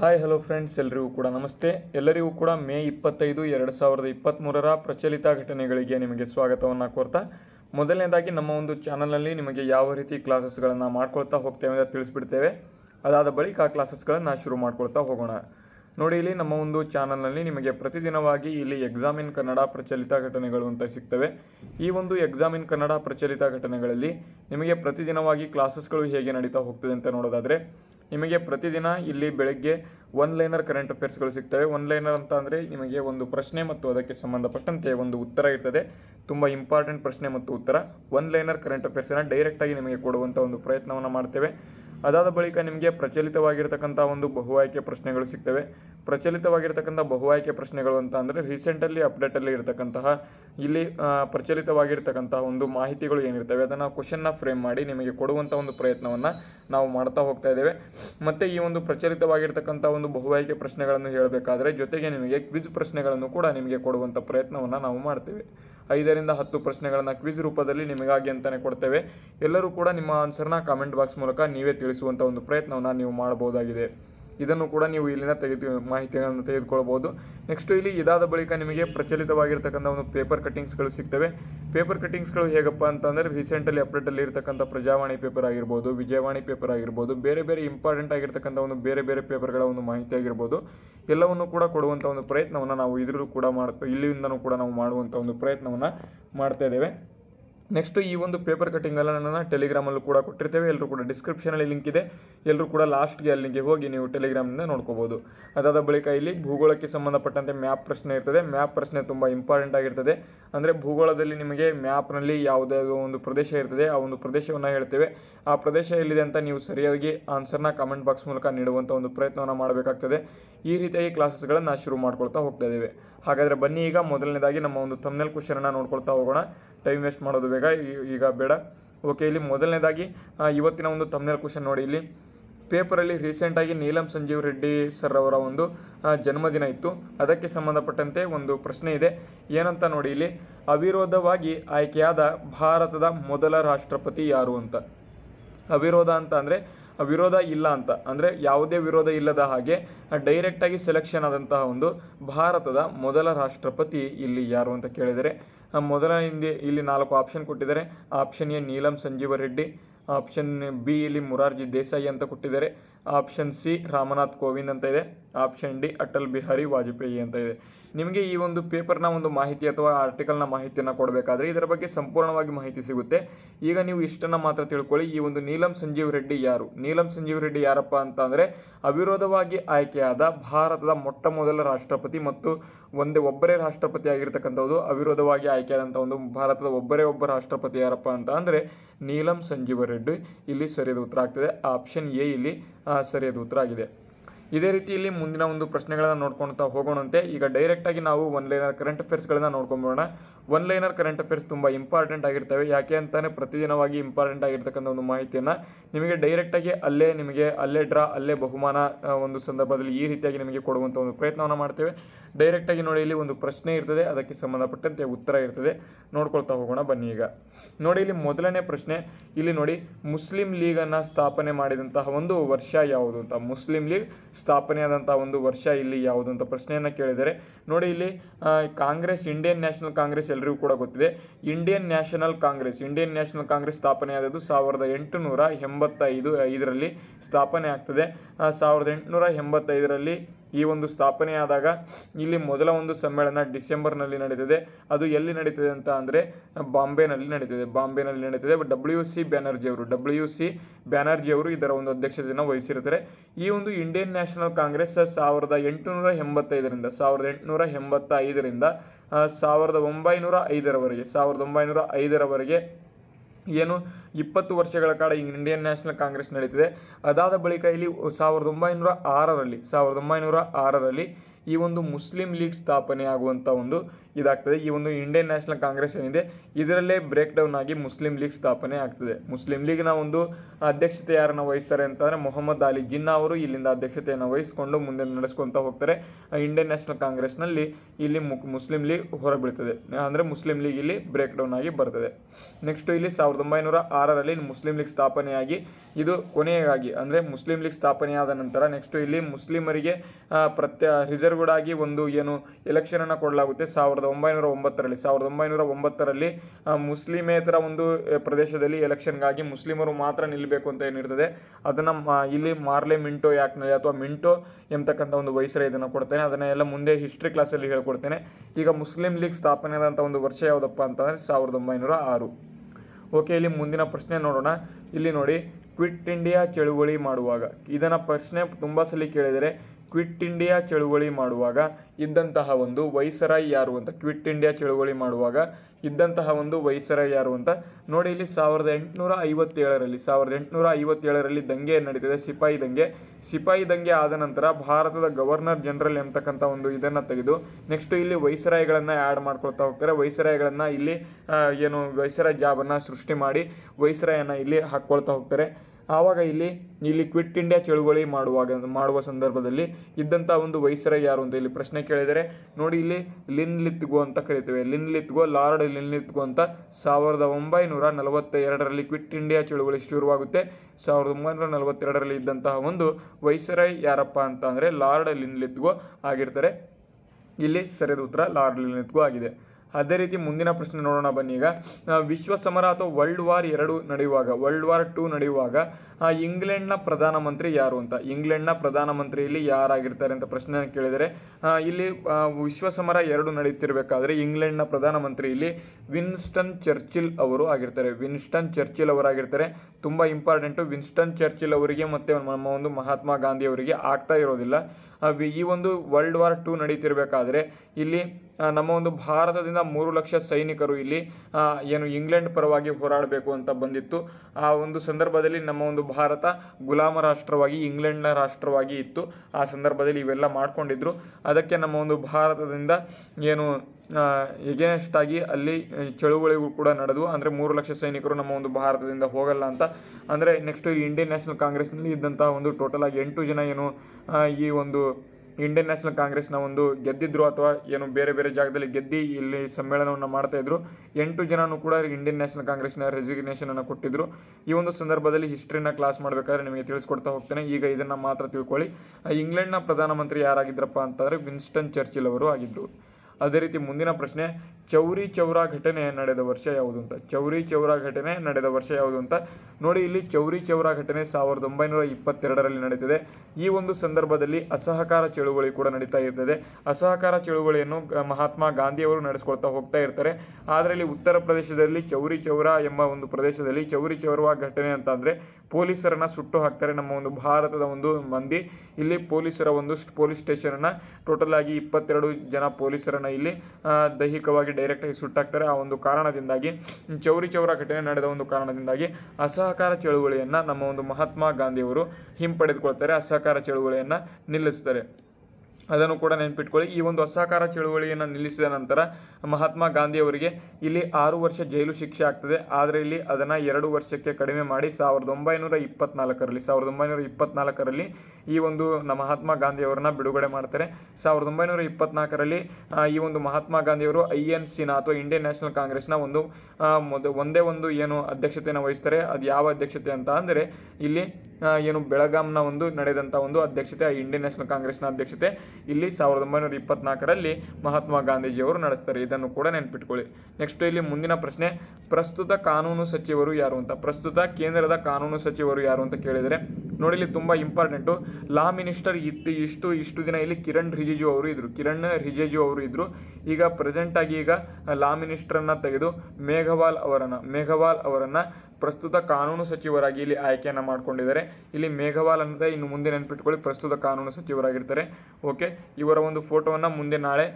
hi hello friends ಎಲ್ಲರಿಗೂ ಕೂಡ ನಮಸ್ತೆ ಎಲ್ಲರಿಗೂ ಕೂಡ ಮೇ ಇಪ್ಪತ್ತೈದು ಎರಡು ಸಾವಿರದ ಇಪ್ಪತ್ತ್ಮೂರರ ಪ್ರಚಲಿತ ಘಟನೆಗಳಿಗೆ ನಿಮಗೆ ಸ್ವಾಗತವನ್ನು ಕೋರ್ತಾ ಮೊದಲನೇದಾಗಿ ನಮ್ಮ ಒಂದು ಚಾನಲಲ್ಲಿ ನಿಮಗೆ ಯಾವ ರೀತಿ ಕ್ಲಾಸಸ್ಗಳನ್ನು ಮಾಡ್ಕೊಳ್ತಾ ಹೋಗ್ತೇವೆ ಅಂತ ತಿಳಿಸ್ಬಿಡ್ತೇವೆ ಅದಾದ ಬಳಿಕ ಆ ಕ್ಲಾಸಸ್ಗಳನ್ನು ಶುರು ಮಾಡ್ಕೊಳ್ತಾ ಹೋಗೋಣ ನೋಡಿ ಇಲ್ಲಿ ನಮ್ಮ ಒಂದು ಚಾನಲ್ನಲ್ಲಿ ನಿಮಗೆ ಪ್ರತಿದಿನವಾಗಿ ಇಲ್ಲಿ ಎಕ್ಸಾಮ್ ಇನ್ ಕನ್ನಡ ಪ್ರಚಲಿತ ಘಟನೆಗಳು ಅಂತ ಸಿಗ್ತವೆ ಈ ಒಂದು ಎಕ್ಸಾಮ್ ಇನ್ ಕನ್ನಡ ಪ್ರಚಲಿತ ಘಟನೆಗಳಲ್ಲಿ ನಿಮಗೆ ಪ್ರತಿದಿನವಾಗಿ ಕ್ಲಾಸಸ್ಗಳು ಹೇಗೆ ನಡೀತಾ ಹೋಗ್ತದೆ ಅಂತ ನೋಡೋದಾದರೆ ನಿಮಗೆ ಪ್ರತಿದಿನ ಇಲ್ಲಿ ಬೆಳಗ್ಗೆ ಒನ್ ಲೈನರ್ ಕರೆಂಟ್ ಅಫೇರ್ಸ್ಗಳು ಸಿಗ್ತವೆ ಒನ್ ಲೈನರ್ ಅಂತ ಅಂದರೆ ನಿಮಗೆ ಒಂದು ಪ್ರಶ್ನೆ ಮತ್ತು ಅದಕ್ಕೆ ಸಂಬಂಧಪಟ್ಟಂತೆ ಒಂದು ಉತ್ತರ ಇರ್ತದೆ ತುಂಬ ಇಂಪಾರ್ಟೆಂಟ್ ಪ್ರಶ್ನೆ ಮತ್ತು ಉತ್ತರ ಒನ್ ಲೈನರ್ ಕರೆಂಟ್ ಅಫೇರ್ಸನ್ನು ಡೈರೆಕ್ಟಾಗಿ ನಿಮಗೆ ಕೊಡುವಂಥ ಒಂದು ಪ್ರಯತ್ನವನ್ನು ಮಾಡ್ತೇವೆ ಅದಾದ ಬಳಿಕ ನಿಮಗೆ ಪ್ರಚಲಿತವಾಗಿರ್ತಕ್ಕಂಥ ಒಂದು ಬಹು ಆಯ್ಕೆ ಪ್ರಶ್ನೆಗಳು ಸಿಗ್ತವೆ ಪ್ರಚಲಿತವಾಗಿರ್ತಕ್ಕಂಥ ಬಹು ಆಯ್ಕೆ ಪ್ರಶ್ನೆಗಳು ಅಂತ ಅಂದರೆ ರೀಸೆಂಟಲ್ಲಿ ಅಪ್ಡೇಟಲ್ಲಿ ಇರತಕ್ಕಂತಹ ಇಲ್ಲಿ ಪ್ರಚಲಿತವಾಗಿರ್ತಕ್ಕಂಥ ಒಂದು ಮಾಹಿತಿಗಳು ಏನಿರ್ತವೆ ಅದನ್ನು ಕ್ವಶನ್ನ ಫ್ರೇಮ್ ಮಾಡಿ ನಿಮಗೆ ಕೊಡುವಂಥ ಒಂದು ಪ್ರಯತ್ನವನ್ನು ನಾವು ಮಾಡ್ತಾ ಹೋಗ್ತಾ ಇದ್ದೇವೆ ಮತ್ತು ಈ ಒಂದು ಪ್ರಚಲಿತವಾಗಿರ್ತಕ್ಕಂಥ ಒಂದು ಬಹು ಆಯ್ಕೆ ಪ್ರಶ್ನೆಗಳನ್ನು ಹೇಳಬೇಕಾದ್ರೆ ಜೊತೆಗೆ ನಿಮಗೆ ಕ್ವಿಜ್ ಪ್ರಶ್ನೆಗಳನ್ನು ಕೂಡ ನಿಮಗೆ ಕೊಡುವಂಥ ಪ್ರಯತ್ನವನ್ನು ನಾವು ಮಾಡ್ತೇವೆ ಐದರಿಂದ ಹತ್ತು ಪ್ರಶ್ನೆಗಳನ್ನು ಕ್ವಿಜ್ ರೂಪದಲ್ಲಿ ನಿಮಗಾಗಿ ಅಂತಲೇ ಕೊಡ್ತೇವೆ ಎಲ್ಲರೂ ಕೂಡ ನಿಮ್ಮ ಆನ್ಸರ್ನ ಕಾಮೆಂಟ್ ಬಾಕ್ಸ್ ಮೂಲಕ ನೀವೇ ತಿಳಿಸುವಂಥ ಒಂದು ಪ್ರಯತ್ನವನ್ನು ನೀವು ಮಾಡಬಹುದಾಗಿದೆ ಇದನ್ನು ಕೂಡ ನೀವು ಇಲ್ಲಿನ ತೆಗೆದು ಮಾಹಿತಿಗಳನ್ನು ತೆಗೆದುಕೊಳ್ಬೋದು ನೆಕ್ಸ್ಟು ಇಲ್ಲಿ ಇದಾದ ಬಳಿಕ ನಿಮಗೆ ಪ್ರಚಲಿತವಾಗಿರ್ತಕ್ಕಂಥ ಒಂದು ಪೇಪರ್ ಕಟ್ಟಿಂಗ್ಸ್ಗಳು ಸಿಗ್ತವೆ ಪೇಪರ್ ಕಟ್ಟಿಂಗ್ಸ್ಗಳು ಹೇಗಪ್ಪ ಅಂತಂದರೆ ರೀಸೆಂಟಲ್ಲಿ ಅಪ್ಡೇಟಲ್ಲಿ ಇರ್ತಕ್ಕಂಥ ಪ್ರಜಾವಾಣಿ ಪೇಪರ್ ಆಗಿರ್ಬೋದು ವಿಜಯವಾಣಿ ಪೇಪರ್ ಆಗಿರ್ಬೋದು ಬೇರೆ ಬೇರೆ ಇಂಪಾರ್ಟೆಂಟ್ ಆಗಿರ್ತಕ್ಕಂಥ ಒಂದು ಬೇರೆ ಬೇರೆ ಪೇಪರ್ಗಳ ಒಂದು ಮಾಹಿತಿ ಆಗಿರ್ಬೋದು ಎಲ್ಲವನ್ನು ಕೂಡ ಕೊಡುವಂಥ ಒಂದು ಪ್ರಯತ್ನವನ್ನು ನಾವು ಇದ್ರೂ ಕೂಡ ಮಾಡ್ತಾ ಇಲ್ಲಿಂದನೂ ಕೂಡ ನಾವು ಮಾಡುವಂಥ ಒಂದು ಪ್ರಯತ್ನವನ್ನು ಮಾಡ್ತಾ ಇದ್ದೇವೆ ನೆಕ್ಸ್ಟ್ ಈ ಒಂದು ಪೇಪರ್ ಕಟ್ಟಿಂಗಲ್ಲ ನನ್ನ ಟೆಲಿಗ್ರಾಮಲ್ಲೂ ಕೂಡ ಕೊಟ್ಟಿರ್ತೇವೆ ಎಲ್ಲರೂ ಕೂಡ ಡಿಸ್ಕ್ರಿಪ್ಷನಲ್ಲಿ ಲಿಂಕ್ ಇದೆ ಎಲ್ಲರೂ ಕೂಡ ಲಾಸ್ಟ್ಗೆ ಅಲ್ಲಿಗೆ ಹೋಗಿ ನೀವು ಟೆಲಿಗ್ರಾಮ್ನಿಂದ ನೋಡ್ಕೋಬೋದು ಅದಾದ ಬಳಿಕ ಇಲ್ಲಿ ಭೂಗೋಳಕ್ಕೆ ಸಂಬಂಧಪಟ್ಟಂತೆ ಮ್ಯಾಪ್ ಪ್ರಶ್ನೆ ಇರ್ತದೆ ಮ್ಯಾಪ್ ಪ್ರಶ್ನೆ ತುಂಬ ಇಂಪಾರ್ಟೆಂಟ್ ಆಗಿರ್ತದೆ ಅಂದರೆ ಭೂಗೋಳದಲ್ಲಿ ನಿಮಗೆ ಮ್ಯಾಪ್ನಲ್ಲಿ ಯಾವುದೇ ಒಂದು ಪ್ರದೇಶ ಇರ್ತದೆ ಆ ಒಂದು ಪ್ರದೇಶವನ್ನು ಹೇಳ್ತೇವೆ ಆ ಪ್ರದೇಶ ಎಲ್ಲಿದೆ ಅಂತ ನೀವು ಸರಿಯಾಗಿ ಆನ್ಸರ್ನ ಕಾಮೆಂಟ್ ಬಾಕ್ಸ್ ಮೂಲಕ ನೀಡುವಂಥ ಒಂದು ಪ್ರಯತ್ನವನ್ನು ಮಾಡಬೇಕಾಗ್ತದೆ ಈ ರೀತಿಯಾಗಿ ಕ್ಲಾಸಸ್ಗಳನ್ನು ಶುರು ಮಾಡ್ಕೊಳ್ತಾ ಹೋಗ್ತಾ ಇದ್ದೇವೆ ಹಾಗಾದರೆ ಬನ್ನಿ ಈಗ ಮೊದಲನೇದಾಗಿ ನಮ್ಮ ಒಂದು ತಮ್ನೆಲ್ ಕ್ವಶನನ್ನು ನೋಡ್ಕೊಳ್ತಾ ಹೋಗೋಣ ಟೈಮ್ ವೇಸ್ಟ್ ಮಾಡೋದು ಬೇಗ ಈಗ ಬೇಡ ಓಕೆ ಇಲ್ಲಿ ಮೊದಲನೇದಾಗಿ ಇವತ್ತಿನ ಒಂದು ತಮ್ನೆಲ್ ಕ್ವಶನ್ ನೋಡಿ ಇಲ್ಲಿ ಪೇಪರಲ್ಲಿ ರೀಸೆಂಟಾಗಿ ನೀಲಂ ಸಂಜೀವ್ ರೆಡ್ಡಿ ಸರ್ ಅವರ ಒಂದು ಜನ್ಮದಿನ ಇತ್ತು ಅದಕ್ಕೆ ಸಂಬಂಧಪಟ್ಟಂತೆ ಒಂದು ಪ್ರಶ್ನೆ ಇದೆ ಏನಂತ ನೋಡಿ ಇಲ್ಲಿ ಅವಿರೋಧವಾಗಿ ಆಯ್ಕೆಯಾದ ಭಾರತದ ಮೊದಲ ರಾಷ್ಟ್ರಪತಿ ಯಾರು ಅಂತ ಅವಿರೋಧ ಅಂತ ಅಂದರೆ ವಿರೋಧ ಇಲ್ಲ ಅಂತ ಅಂದರೆ ಯಾವುದೇ ವಿರೋಧ ಇಲ್ಲದ ಹಾಗೆ ಡೈರೆಕ್ಟಾಗಿ ಸೆಲೆಕ್ಷನ್ ಆದಂತಹ ಒಂದು ಭಾರತದ ಮೊದಲ ರಾಷ್ಟ್ರಪತಿ ಇಲ್ಲಿ ಯಾರು ಅಂತ ಕೇಳಿದರೆ ಮೊದಲ ಹಿಂದೆ ಇಲ್ಲಿ ನಾಲ್ಕು ಆಪ್ಷನ್ ಕೊಟ್ಟಿದ್ದಾರೆ option A Neelam Sanjiva Reddy option B ಇಲ್ಲಿ ಮುರಾರ್ಜಿ ದೇಸಾಯಿ ಅಂತ ಕೊಟ್ಟಿದ್ದಾರೆ ಆಪ್ಷನ್ ಸಿ ರಾಮನಾಥ್ ಕೋವಿಂದ್ ಅಂತ ಇದೆ ಆಪ್ಷನ್ ಡಿ ಅಟಲ್ ಬಿಹಾರಿ ವಾಜಪೇಯಿ ಅಂತ ಇದೆ ನಿಮಗೆ ಈ ಒಂದು ಪೇಪರ್ನ ಒಂದು ಮಾಹಿತಿ ಅಥವಾ ಆರ್ಟಿಕಲ್ನ ಮಾಹಿತಿಯನ್ನು ಕೊಡಬೇಕಾದ್ರೆ ಇದರ ಬಗ್ಗೆ ಸಂಪೂರ್ಣವಾಗಿ ಮಾಹಿತಿ ಸಿಗುತ್ತೆ ಈಗ ನೀವು ಇಷ್ಟನ್ನು ಮಾತ್ರ ತಿಳ್ಕೊಳ್ಳಿ ಈ ಒಂದು ನೀಲಂ ಸಂಜೀವ್ ರೆಡ್ಡಿ ಯಾರು ನೀಲಂ ಸಂಜೀವ್ ರೆಡ್ಡಿ ಯಾರಪ್ಪ ಅಂತ ಅಂದರೆ ಅವಿರೋಧವಾಗಿ ಆಯ್ಕೆಯಾದ ಭಾರತದ ಮೊಟ್ಟ ಮೊದಲ ರಾಷ್ಟ್ರಪತಿ ಮತ್ತು ಒಂದೇ ಒಬ್ಬರೇ ರಾಷ್ಟ್ರಪತಿ ಆಗಿರ್ತಕ್ಕಂಥದ್ದು ಅವಿರೋಧವಾಗಿ ಆಯ್ಕೆಯಾದಂಥ ಒಂದು ಭಾರತದ ಒಬ್ಬರೇ ಒಬ್ಬ ರಾಷ್ಟ್ರಪತಿ ಯಾರಪ್ಪ ಅಂತ ಅಂದರೆ ನೀಲಂ ಸಂಜೀವ ರೆಡ್ಡಿ ಇಲ್ಲಿ ಸರಿಯಾದ ಉತ್ತರ ಆಗ್ತದೆ ಆಪ್ಷನ್ ಎ ಇಲ್ಲಿ ಸರಿಯಾದ ಉತ್ತರ ಆಗಿದೆ ಇದೇ ರೀತಿಯಲ್ಲಿ ಮುಂದಿನ ಒಂದು ಪ್ರಶ್ನೆಗಳನ್ನು ನೋಡ್ಕೊಳ್ತಾ ಹೋಗೋಣಂತೆ ಈಗ ಡೈರೆಕ್ಟಾಗಿ ನಾವು ಒಂದು ಕರೆಂಟ್ ಅಫೇರ್ಸ್ಗಳನ್ನ ನೋಡ್ಕೊಂಬೋಣ ಒನ್ ಲೈನರ್ ಕರೆಂಟ್ ಅಫೇರ್ಸ್ ತುಂಬ ಇಂಪಾರ್ಟೆಂಟ್ ಆಗಿರ್ತವೆ ಯಾಕೆ ಅಂತಾನೆ ಪ್ರತಿದಿನವಾಗಿ ಇಂಪಾರ್ಟೆಂಟ್ ಆಗಿರ್ತಕ್ಕಂಥ ಒಂದು ಮಾಹಿತಿಯನ್ನು ನಿಮಗೆ ಡೈರೆಕ್ಟಾಗಿ ಅಲ್ಲೇ ನಿಮಗೆ ಅಲ್ಲೇ ಡ್ರಾ ಅಲ್ಲೇ ಬಹುಮಾನ ಒಂದು ಸಂದರ್ಭದಲ್ಲಿ ಈ ರೀತಿಯಾಗಿ ನಿಮಗೆ ಕೊಡುವಂಥ ಒಂದು ಪ್ರಯತ್ನವನ್ನು ಮಾಡ್ತೇವೆ ಡೈರೆಕ್ಟಾಗಿ ನೋಡಿ ಇಲ್ಲಿ ಒಂದು ಪ್ರಶ್ನೆ ಇರ್ತದೆ ಅದಕ್ಕೆ ಸಂಬಂಧಪಟ್ಟಂತೆ ಉತ್ತರ ಇರ್ತದೆ ನೋಡ್ಕೊಳ್ತಾ ಹೋಗೋಣ ಬನ್ನಿ ಈಗ ನೋಡಿ ಇಲ್ಲಿ ಮೊದಲನೇ ಪ್ರಶ್ನೆ ಇಲ್ಲಿ ನೋಡಿ ಮುಸ್ಲಿಂ ಲೀಗನ್ನು ಸ್ಥಾಪನೆ ಮಾಡಿದಂತಹ ಒಂದು ವರ್ಷ ಯಾವುದು ಅಂತ ಮುಸ್ಲಿಂ ಲೀಗ್ ಸ್ಥಾಪನೆಯಾದಂತಹ ಒಂದು ವರ್ಷ ಇಲ್ಲಿ ಯಾವುದು ಅಂತ ಪ್ರಶ್ನೆಯನ್ನು ಕೇಳಿದರೆ ನೋಡಿ ಇಲ್ಲಿ ಕಾಂಗ್ರೆಸ್ ಇಂಡಿಯನ್ ನ್ಯಾಷನಲ್ ಕಾಂಗ್ರೆಸ್ ಎಲ್ಲರಿಗೂ ಕೂಡ ಗೊತ್ತಿದೆ ಇಂಡಿಯನ್ ನ್ಯಾಷನಲ್ ಕಾಂಗ್ರೆಸ್ ಇಂಡಿಯನ್ ನ್ಯಾಷನಲ್ ಕಾಂಗ್ರೆಸ್ ಆದದ್ದು ಸಾವಿರದ ಎಂಟುನೂರ ಎಂಬತ್ತೈದು ಇದರಲ್ಲಿ ಸ್ಥಾಪನೆ ಆಗ್ತದೆ ಸಾವಿರದ ಎಂಟುನೂರ ಎಂಬತ್ತೈದರಲ್ಲಿ ಈ ಒಂದು ಸ್ಥಾಪನೆಯಾದಾಗ ಇಲ್ಲಿ ಮೊದಲ ಒಂದು ಸಮ್ಮೇಳನ ಡಿಸೆಂಬರ್ನಲ್ಲಿ ನಡೀತದೆ ಅದು ಎಲ್ಲಿ ನಡೀತದೆ ಅಂತ ಅಂದರೆ ಬಾಂಬೆನಲ್ಲಿ ನಡೀತದೆ ಬಾಂಬೆನಲ್ಲಿ ನಡೀತದೆ ಡಬ್ಲ್ಯೂ ಸಿ ಬ್ಯಾನರ್ಜಿ ಅವರು ಡಬ್ಲ್ಯೂ ಸಿ ಬ್ಯಾನರ್ಜಿ ಅವರು ಇದರ ಒಂದು ಅಧ್ಯಕ್ಷತೆಯನ್ನು ವಹಿಸಿರ್ತಾರೆ ಈ ಒಂದು ಇಂಡಿಯನ್ ನ್ಯಾಷನಲ್ ಕಾಂಗ್ರೆಸ್ ಸಾವಿರದ ಎಂಟುನೂರ ಎಂಬತ್ತೈದರಿಂದ ಸಾವಿರದ ಎಂಟುನೂರ ಎಂಬತ್ತೈದರಿಂದ ಸಾವಿರದ ಒಂಬೈನೂರ ಐದರವರೆಗೆ ಸಾವಿರದ ಒಂಬೈನೂರ ಐದರವರೆಗೆ ಏನು ಇಪ್ಪತ್ತು ವರ್ಷಗಳ ಕಾಲ ಇಂಡಿಯನ್ ನ್ಯಾಷನಲ್ ಕಾಂಗ್ರೆಸ್ ನಡೀತಿದೆ ಅದಾದ ಬಳಿಕ ಇಲ್ಲಿ ಸಾವಿರದ ಒಂಬೈನೂರ ಆರರಲ್ಲಿ ಸಾವಿರದ ಒಂಬೈನೂರ ಆರರಲ್ಲಿ ಈ ಒಂದು ಮುಸ್ಲಿಂ ಲೀಗ್ ಸ್ಥಾಪನೆ ಆಗುವಂಥ ಒಂದು ಇದಾಗ್ತದೆ ಈ ಒಂದು ಇಂಡಿಯನ್ ನ್ಯಾಷನಲ್ ಕಾಂಗ್ರೆಸ್ ಏನಿದೆ ಇದರಲ್ಲೇ ಬ್ರೇಕ್ ಡೌನ್ ಆಗಿ ಮುಸ್ಲಿಂ ಲೀಗ್ ಸ್ಥಾಪನೆ ಆಗ್ತದೆ ಮುಸ್ಲಿಂ ಲೀಗ್ನ ಒಂದು ಅಧ್ಯಕ್ಷತೆ ಯಾರನ್ನು ವಹಿಸ್ತಾರೆ ಅಂತಂದರೆ ಮೊಹಮ್ಮದ್ ಅಲಿ ಜಿನ್ನಾ ಅವರು ಇಲ್ಲಿಂದ ಅಧ್ಯಕ್ಷತೆಯನ್ನು ವಹಿಸಿಕೊಂಡು ಮುಂದೆ ನಡೆಸ್ಕೊತಾ ಹೋಗ್ತಾರೆ ಇಂಡಿಯನ್ ನ್ಯಾಷನಲ್ ಕಾಂಗ್ರೆಸ್ನಲ್ಲಿ ಇಲ್ಲಿ ಮುಸ್ಲಿಂ ಲೀಗ್ ಹೊರಬೀಳ್ತದೆ ಅಂದರೆ ಮುಸ್ಲಿಂ ಲೀಗ್ ಇಲ್ಲಿ ಬ್ರೇಕ್ ಡೌನ್ ಆಗಿ ಬರ್ತದೆ ನೆಕ್ಸ್ಟ್ ಇಲ್ಲಿ ಸಾವಿರದ ಒಂಬೈನೂರ ಆರರಲ್ಲಿ ಮುಸ್ಲಿಂ ಲೀಗ್ ಸ್ಥಾಪನೆಯಾಗಿ ಇದು ಕೊನೆಯಾಗಿ ಅಂದರೆ ಮುಸ್ಲಿಂ ಲೀಗ್ ಸ್ಥಾಪನೆಯಾದ ನಂತರ ನೆಕ್ಸ್ಟು ಇಲ್ಲಿ ಮುಸ್ಲಿಮರಿಗೆ ಪ್ರತ್ಯ ರಿಸರ್ವ್ಡ್ ಆಗಿ ಒಂದು ಏನು ಎಲೆಕ್ಷನನ್ನು ಕೊಡಲಾಗುತ್ತೆ ಸಾವಿರದ ಒಂಬೈನೂರ ಒಂಬತ್ತರಲ್ಲಿ ಸಾವಿರದ ಒಂಬೈನೂರ ಒಂಬತ್ತರಲ್ಲಿ ಮುಸ್ಲಿಮೇತರ ಒಂದು ಪ್ರದೇಶದಲ್ಲಿ ಎಲೆಕ್ಷನ್ಗಾಗಿ ಮುಸ್ಲಿಮರು ಮಾತ್ರ ನಿಲ್ಲಬೇಕು ಅಂತ ಏನಿರ್ತದೆ ಅದನ್ನು ಇಲ್ಲಿ ಮಾರ್ಲೆ ಮಿಂಟೋ ಯಾಕ್ನಲ್ಲಿ ಅಥವಾ ಮಿಂಟೋ ಎಂಬತಕ್ಕಂಥ ಒಂದು ವಯಸ್ಸರ ಇದನ್ನು ಕೊಡ್ತೇನೆ ಅದನ್ನೆಲ್ಲ ಮುಂದೆ ಹಿಸ್ಟ್ರಿ ಕ್ಲಾಸಲ್ಲಿ ಹೇಳ್ಕೊಡ್ತೇನೆ ಈಗ ಮುಸ್ಲಿಂ ಲೀಗ್ ಸ್ಥಾಪನೆ ಆದಂಥ ಒಂದು ವರ್ಷ ಯಾವುದಪ್ಪ ಅಂತಂದರೆ ಸಾವಿರದ ಒಂಬೈನೂರ ಆರು ಓಕೆ ಇಲ್ಲಿ ಮುಂದಿನ ಪ್ರಶ್ನೆ ನೋಡೋಣ ಇಲ್ಲಿ ನೋಡಿ ಕ್ವಿಟ್ ಇಂಡಿಯಾ ಚಳುವಳಿ ಮಾಡುವಾಗ ಇದನ್ನು ಪ್ರಶ್ನೆ ತುಂಬ ಸಲ ಕೇಳಿದರೆ ಕ್ವಿಟ್ ಇಂಡಿಯಾ ಚಳುವಳಿ ಮಾಡುವಾಗ ಇದ್ದಂತಹ ಒಂದು ವೈಸರಾಯ್ ಯಾರು ಅಂತ ಕ್ವಿಟ್ ಇಂಡಿಯಾ ಚಳುವಳಿ ಮಾಡುವಾಗ ಇದ್ದಂತಹ ಒಂದು ವೈಸರಾಯ್ ಯಾರು ಅಂತ ನೋಡಿ ಇಲ್ಲಿ ಸಾವಿರದ ಎಂಟುನೂರ ಐವತ್ತೇಳರಲ್ಲಿ ಸಾವಿರದ ಎಂಟುನೂರ ಐವತ್ತೇಳರಲ್ಲಿ ದಂಗೆ ನಡೀತದೆ ಸಿಪಾಯಿ ದಂಗೆ ಸಿಪಾಯಿ ದಂಗೆ ಆದ ನಂತರ ಭಾರತದ ಗವರ್ನರ್ ಜನರಲ್ ಎಂಬತಕ್ಕಂಥ ಒಂದು ಇದನ್ನು ತೆಗೆದು ನೆಕ್ಸ್ಟ್ ಇಲ್ಲಿ ವೈಸರಾಯ್ಗಳನ್ನು ಆ್ಯಡ್ ಮಾಡ್ಕೊಳ್ತಾ ಹೋಗ್ತಾರೆ ವೈಸರಾಯ್ಗಳನ್ನು ಇಲ್ಲಿ ಏನು ವೈಸರಾಯ್ ಜಾಬನ್ನು ಸೃಷ್ಟಿ ಮಾಡಿ ವೈಸರಾಯನ್ನು ಇಲ್ಲಿ ಹಾಕ್ಕೊಳ್ತಾ ಹೋಗ್ತಾರೆ ಆವಾಗ ಇಲ್ಲಿ ಇಲ್ಲಿ ಕ್ವಿಟ್ ಇಂಡಿಯಾ ಚಳುವಳಿ ಮಾಡುವಾಗ ಮಾಡುವ ಸಂದರ್ಭದಲ್ಲಿ ಇದ್ದಂಥ ಒಂದು ವೈಸರ ಯಾರು ಅಂತ ಇಲ್ಲಿ ಪ್ರಶ್ನೆ ಕೇಳಿದರೆ ನೋಡಿ ಇಲ್ಲಿ ಲಿನ್ ಲಿತ್ಗೋ ಅಂತ ಕರಿತೇವೆ Linlithgow Lord Linlithgow ಅಂತ ಸಾವಿರದ ಒಂಬೈನೂರ ನಲವತ್ತೆರಡರಲ್ಲಿ ಕ್ವಿಟ್ ಇಂಡಿಯಾ ಚಳುವಳಿ ಶುರುವಾಗುತ್ತೆ ಸಾವಿರದ ಒಂಬೈನೂರ ನಲವತ್ತೆರಡರಲ್ಲಿ ಇದ್ದಂತಹ ಒಂದು ವೈಸರಾಯ್ ಯಾರಪ್ಪ ಅಂತ ಅಂದರೆ ಲಾರ್ಡ್ ಲಿನ್ ಲಿತ್ಗೋ ಆಗಿರ್ತಾರೆ ಇಲ್ಲಿ ಸರಿಯಾದ ಉತ್ತರ ಲಾರ್ಡ್ ಲಿನ್ ಲಿತ್ಗೋ ಆಗಿದೆ ಅದೇ ರೀತಿ ಮುಂದಿನ ಪ್ರಶ್ನೆ ನೋಡೋಣ ಬನ್ನಿ ಈಗ ವಿಶ್ವ ಸಮರ ಅಥವಾ ವರ್ಲ್ಡ್ ವಾರ್ ಎರಡು ನಡೆಯುವಾಗ ವರ್ಲ್ಡ್ ವಾರ್ ಟೂ ನಡೆಯುವಾಗ ಇಂಗ್ಲೆಂಡ್ನ ಪ್ರಧಾನಮಂತ್ರಿ ಯಾರು ಅಂತ ಇಂಗ್ಲೆಂಡ್ನ ಪ್ರಧಾನಮಂತ್ರಿಯಲ್ಲಿ ಯಾರಾಗಿರ್ತಾರೆ ಅಂತ ಪ್ರಶ್ನೆ ಕೇಳಿದರೆ ಇಲ್ಲಿ ವಿಶ್ವ ಸಮರ ಎರಡು ನಡೆಯುತ್ತಿರಬೇಕಾದ್ರೆ ಇಂಗ್ಲೆಂಡ್ನ ಪ್ರಧಾನಮಂತ್ರಿ ಇಲ್ಲಿ ವಿನ್ಸ್ಟನ್ ಚರ್ಚಿಲ್ ಅವರು ಆಗಿರ್ತಾರೆ ವಿನ್ಸ್ಟನ್ ಚರ್ಚಿಲ್ ಆಗಿರ್ತಾರೆ ತುಂಬ ಇಂಪಾರ್ಟೆಂಟು ವಿನ್ಸ್ಟನ್ ಚರ್ಚಿಲ್ ಅವರಿಗೆ ಮತ್ತು ನಮ್ಮ ಒಂದು ಮಹಾತ್ಮ ಗಾಂಧಿ ಅವರಿಗೆ ಆಗ್ತಾ ಇರೋದಿಲ್ಲ ಈ ಒಂದು ವರ್ಲ್ಡ್ ವಾರ್ ಟೂ ನಡೀತಿರ್ಬೇಕಾದ್ರೆ ಇಲ್ಲಿ ನಮ್ಮ ಒಂದು ಭಾರತದಿಂದ ಮೂರು ಲಕ್ಷ ಸೈನಿಕರು ಇಲ್ಲಿ ಏನು ಇಂಗ್ಲೆಂಡ್ ಪರವಾಗಿ ಹೋರಾಡಬೇಕು ಅಂತ ಬಂದಿತ್ತು ಆ ಒಂದು ಸಂದರ್ಭದಲ್ಲಿ ನಮ್ಮ ಒಂದು ಭಾರತ ಗುಲಾಮ ರಾಷ್ಟ್ರವಾಗಿ ಇಂಗ್ಲೆಂಡ್ನ ರಾಷ್ಟ್ರವಾಗಿ ಇತ್ತು ಆ ಸಂದರ್ಭದಲ್ಲಿ ಇವೆಲ್ಲ ಮಾಡಿಕೊಂಡಿದ್ರು ಅದಕ್ಕೆ ನಮ್ಮ ಒಂದು ಭಾರತದಿಂದ ಏನು ಎಗೇನೆಸ್ಟ್ ಆಗಿ ಅಲ್ಲಿ ಚಳುವಳಿಗೂ ಕೂಡ ನಡೆದು ಅಂದರೆ ಮೂರು ಲಕ್ಷ ಸೈನಿಕರು ನಮ್ಮ ಒಂದು ಭಾರತದಿಂದ ಹೋಗಲ್ಲ ಅಂತ ಅಂದರೆ ನೆಕ್ಸ್ಟ್ ಇಂಡಿಯನ್ ನ್ಯಾಷನಲ್ ಕಾಂಗ್ರೆಸ್ನಲ್ಲಿ ಇದ್ದಂಥ ಒಂದು ಟೋಟಲ್ ಆಗಿ ಎಂಟು ಜನ ಏನು ಈ ಒಂದು ಇಂಡಿಯನ್ ನ್ಯಾಷನಲ್ ಕಾಂಗ್ರೆಸ್ನ ಒಂದು ಗೆದ್ದಿದ್ರು ಅಥವಾ ಏನು ಬೇರೆ ಬೇರೆ ಜಾಗದಲ್ಲಿ ಗೆದ್ದಿ ಇಲ್ಲಿ ಸಮ್ಮೇಳನವನ್ನು ಮಾಡ್ತಾ ಇದ್ರು ಎಂಟು ಜನನೂ ಕೂಡ ಇಂಡಿಯನ್ ನ್ಯಾಷನಲ್ ಕಾಂಗ್ರೆಸ್ನ ರೆಸಿಗ್ನೇಷನ್ ಅನ್ನು ಕೊಟ್ಟಿದ್ರು ಈ ಒಂದು ಸಂದರ್ಭದಲ್ಲಿ ಹಿಸ್ಟ್ರಿನ ಕ್ಲಾಸ್ ಮಾಡಬೇಕಾದ್ರೆ ನಿಮಗೆ ತಿಳಿಸ್ಕೊಡ್ತಾ ಹೋಗ್ತೇನೆ ಈಗ ಇದನ್ನು ಮಾತ್ರ ತಿಳ್ಕೊಳ್ಳಿ ಇಂಗ್ಲೆಂಡ್ನ ಪ್ರಧಾನಮಂತ್ರಿ ಯಾರಾಗಿದ್ದರಪ್ಪ ಅಂತಂದರೆ ವಿನ್ಸ್ಟನ್ ಚರ್ಚಿಲ್ ಅವರು ಆಗಿದ್ದರು ಅದೇ ರೀತಿ ಮುಂದಿನ ಪ್ರಶ್ನೆ ಚೌರಿ ಚೌರಾ ಘಟನೆ ನಡೆದ ವರ್ಷ ಯಾವುದು ಅಂತ ಚೌರಿ ಚೌರಾ ಘಟನೆ ನಡೆದ ವರ್ಷ ಯಾವುದು ಅಂತ ನೋಡಿ ಇಲ್ಲಿ ಚೌರಿ ಚೌರಾ ಘಟನೆ ಸಾವಿರದ ಒಂಬೈನೂರ ಇಪ್ಪತ್ತೆರಡರಲ್ಲಿ ನಡೀತಿದೆ ಈ ಒಂದು ಸಂದರ್ಭದಲ್ಲಿ ಅಸಹಕಾರ ಚಳುವಳಿ ಕೂಡ ನಡೀತಾ ಇರ್ತದೆ ಅಸಹಕಾರ ಚಳುವಳಿಯನ್ನು ಮಹಾತ್ಮ ಗಾಂಧಿಯವರು ನಡೆಸ್ಕೊಳ್ತಾ ಹೋಗ್ತಾ ಇರ್ತಾರೆ ಆದರೆ ಇಲ್ಲಿ ಉತ್ತರ ಪ್ರದೇಶದಲ್ಲಿ ಚೌರಿ ಚೌರಾ ಎಂಬ ಒಂದು ಪ್ರದೇಶದಲ್ಲಿ ಚೌರಿ ಚೌರವ ಘಟನೆ ಅಂತ ಅಂದರೆ ಪೊಲೀಸರನ್ನು ಸುಟ್ಟು ಹಾಕ್ತಾರೆ ನಮ್ಮ ಒಂದು ಭಾರತದ ಒಂದು ಮಂದಿ ಇಲ್ಲಿ ಪೊಲೀಸರ ಒಂದು ಪೊಲೀಸ್ ಸ್ಟೇಷನನ್ನು ಟೋಟಲ್ ಆಗಿ ಇಪ್ಪತ್ತೆರಡು ಜನ ಪೊಲೀಸರನ್ನು ಇಲ್ಲಿ ದೈಹಿಕವಾಗಿ ಡೈರೆಕ್ಟಾಗಿ ಸುಟ್ಟಾಗ್ತಾರೆ ಆ ಒಂದು ಕಾರಣದಿಂದಾಗಿ ಚೌರಿ ಚೌರ ಘಟನೆ ನಡೆದ ಒಂದು ಕಾರಣದಿಂದಾಗಿ ಅಸಹಕಾರ ಚಳುವಳಿಯನ್ನು ನಮ್ಮ ಒಂದು ಮಹಾತ್ಮ ಗಾಂಧಿಯವರು ಹಿಂಪಡೆದುಕೊಳ್ತಾರೆ ಅಸಹಕಾರ ಚಳುವಳಿಯನ್ನು ನಿಲ್ಲಿಸ್ತಾರೆ ಅದನ್ನು ಕೂಡ ನೆನಪಿಟ್ಕೊಳ್ಳಿ ಈ ಒಂದು ಅಸಹಕಾರ ಚಳುವಳಿಯನ್ನು ನಿಲ್ಲಿಸಿದ ನಂತರ ಮಹಾತ್ಮ ಗಾಂಧಿಯವರಿಗೆ ಇಲ್ಲಿ ಆರು ವರ್ಷ ಜೈಲು ಶಿಕ್ಷೆ ಆಗ್ತದೆ ಆದರೆ ಇಲ್ಲಿ ಅದನ್ನು ಎರಡು ವರ್ಷಕ್ಕೆ ಕಡಿಮೆ ಮಾಡಿ ಸಾವಿರದ ಒಂಬೈನೂರ ಇಪ್ಪತ್ನಾಲ್ಕರಲ್ಲಿ ಸಾವಿರದ ಒಂಬೈನೂರ ಇಪ್ಪತ್ನಾಲ್ಕರಲ್ಲಿ ಈ ಒಂದು ಮಹಾತ್ಮ ಗಾಂಧಿಯವರನ್ನ ಬಿಡುಗಡೆ ಮಾಡ್ತಾರೆ ಸಾವಿರದ ಒಂಬೈನೂರ ಇಪ್ಪತ್ನಾಲ್ಕರಲ್ಲಿ ಈ ಒಂದು ಮಹಾತ್ಮ ಗಾಂಧಿಯವರು ಐ ಎನ್ ಸಿನ ಅಥವಾ ಇಂಡಿಯನ್ ನ್ಯಾಷನಲ್ ಕಾಂಗ್ರೆಸ್ನ ಒಂದು ಒಂದೇ ಒಂದು ಏನು ಅಧ್ಯಕ್ಷತೆಯನ್ನು ವಹಿಸ್ತಾರೆ ಅದು ಯಾವ ಅಧ್ಯಕ್ಷತೆ ಅಂತ ಅಂದರೆ ಇಲ್ಲಿ ಏನು ಬೆಳಗಾಂನ ಒಂದು ನಡೆದಂಥ ಒಂದು ಅಧ್ಯಕ್ಷತೆ ಇಂಡಿಯನ್ ನ್ಯಾಷನಲ್ ಕಾಂಗ್ರೆಸ್ನ ಅಧ್ಯಕ್ಷತೆ ಇಲ್ಲಿ ಸಾವಿರದ ಒಂಬೈನೂರ ಇಪ್ಪತ್ನಾಲ್ಕರಲ್ಲಿ ಮಹಾತ್ಮ ಗಾಂಧೀಜಿಯವರು ನಡೆಸ್ತಾರೆ ಇದನ್ನು ಕೂಡ ನೆನ್ಪಿಟ್ಕೊಳ್ಳಿ ನೆಕ್ಸ್ಟ್ ಇಲ್ಲಿ ಮುಂದಿನ ಪ್ರಶ್ನೆ ಪ್ರಸ್ತುತ ಕಾನೂನು ಸಚಿವರು ಯಾರು ಅಂತ ಪ್ರಸ್ತುತ ಕೇಂದ್ರದ ಕಾನೂನು ಸಚಿವರು ಯಾರು ಅಂತ ಕೇಳಿದರೆ ನೋಡಿ ಇಲ್ಲಿ ತುಂಬ ಇಂಪಾರ್ಟೆಂಟು ಲಾ ಮಿನಿಸ್ಟರ್ ಇತ್ತು ಇಷ್ಟು ಇಷ್ಟು ದಿನ ಇಲ್ಲಿ ಕಿರಣ್ ರಿಜಿಜು ಅವರು ಇದ್ದರು ಕಿರಣ್ ರಿಜಿಜು ಅವರು ಇದ್ದರು ಈಗ ಪ್ರೆಸೆಂಟಾಗಿ ಈಗ ಲಾ ಮಿನಿಸ್ಟರನ್ನು ತೆಗೆದು ಮೇಘವಾಲ್ ಅವರನ್ನು ಮೇಘವಾಲ್ ಅವರನ್ನು ಪ್ರಸ್ತುತ ಕಾನೂನು ಸಚಿವರಾಗಿ ಇಲ್ಲಿ ಆಯ್ಕೆಯನ್ನು ಮಾಡಿಕೊಂಡಿದ್ದಾರೆ ಇಲ್ಲಿ ಮೇಘವಾಲ್ ಅನ್ನೋದೇ ಇನ್ನು ಮುಂದೆ ನೆನಪಿಟ್ಕೊಳ್ಳಿ ಪ್ರಸ್ತುತ ಕಾನೂನು ಸಚಿವರಾಗಿರ್ತಾರೆ ಓಕೆ ಇವರ ಒಂದು ಫೋಟೋವನ್ನು ಮುಂದೆ ನಾಳೆ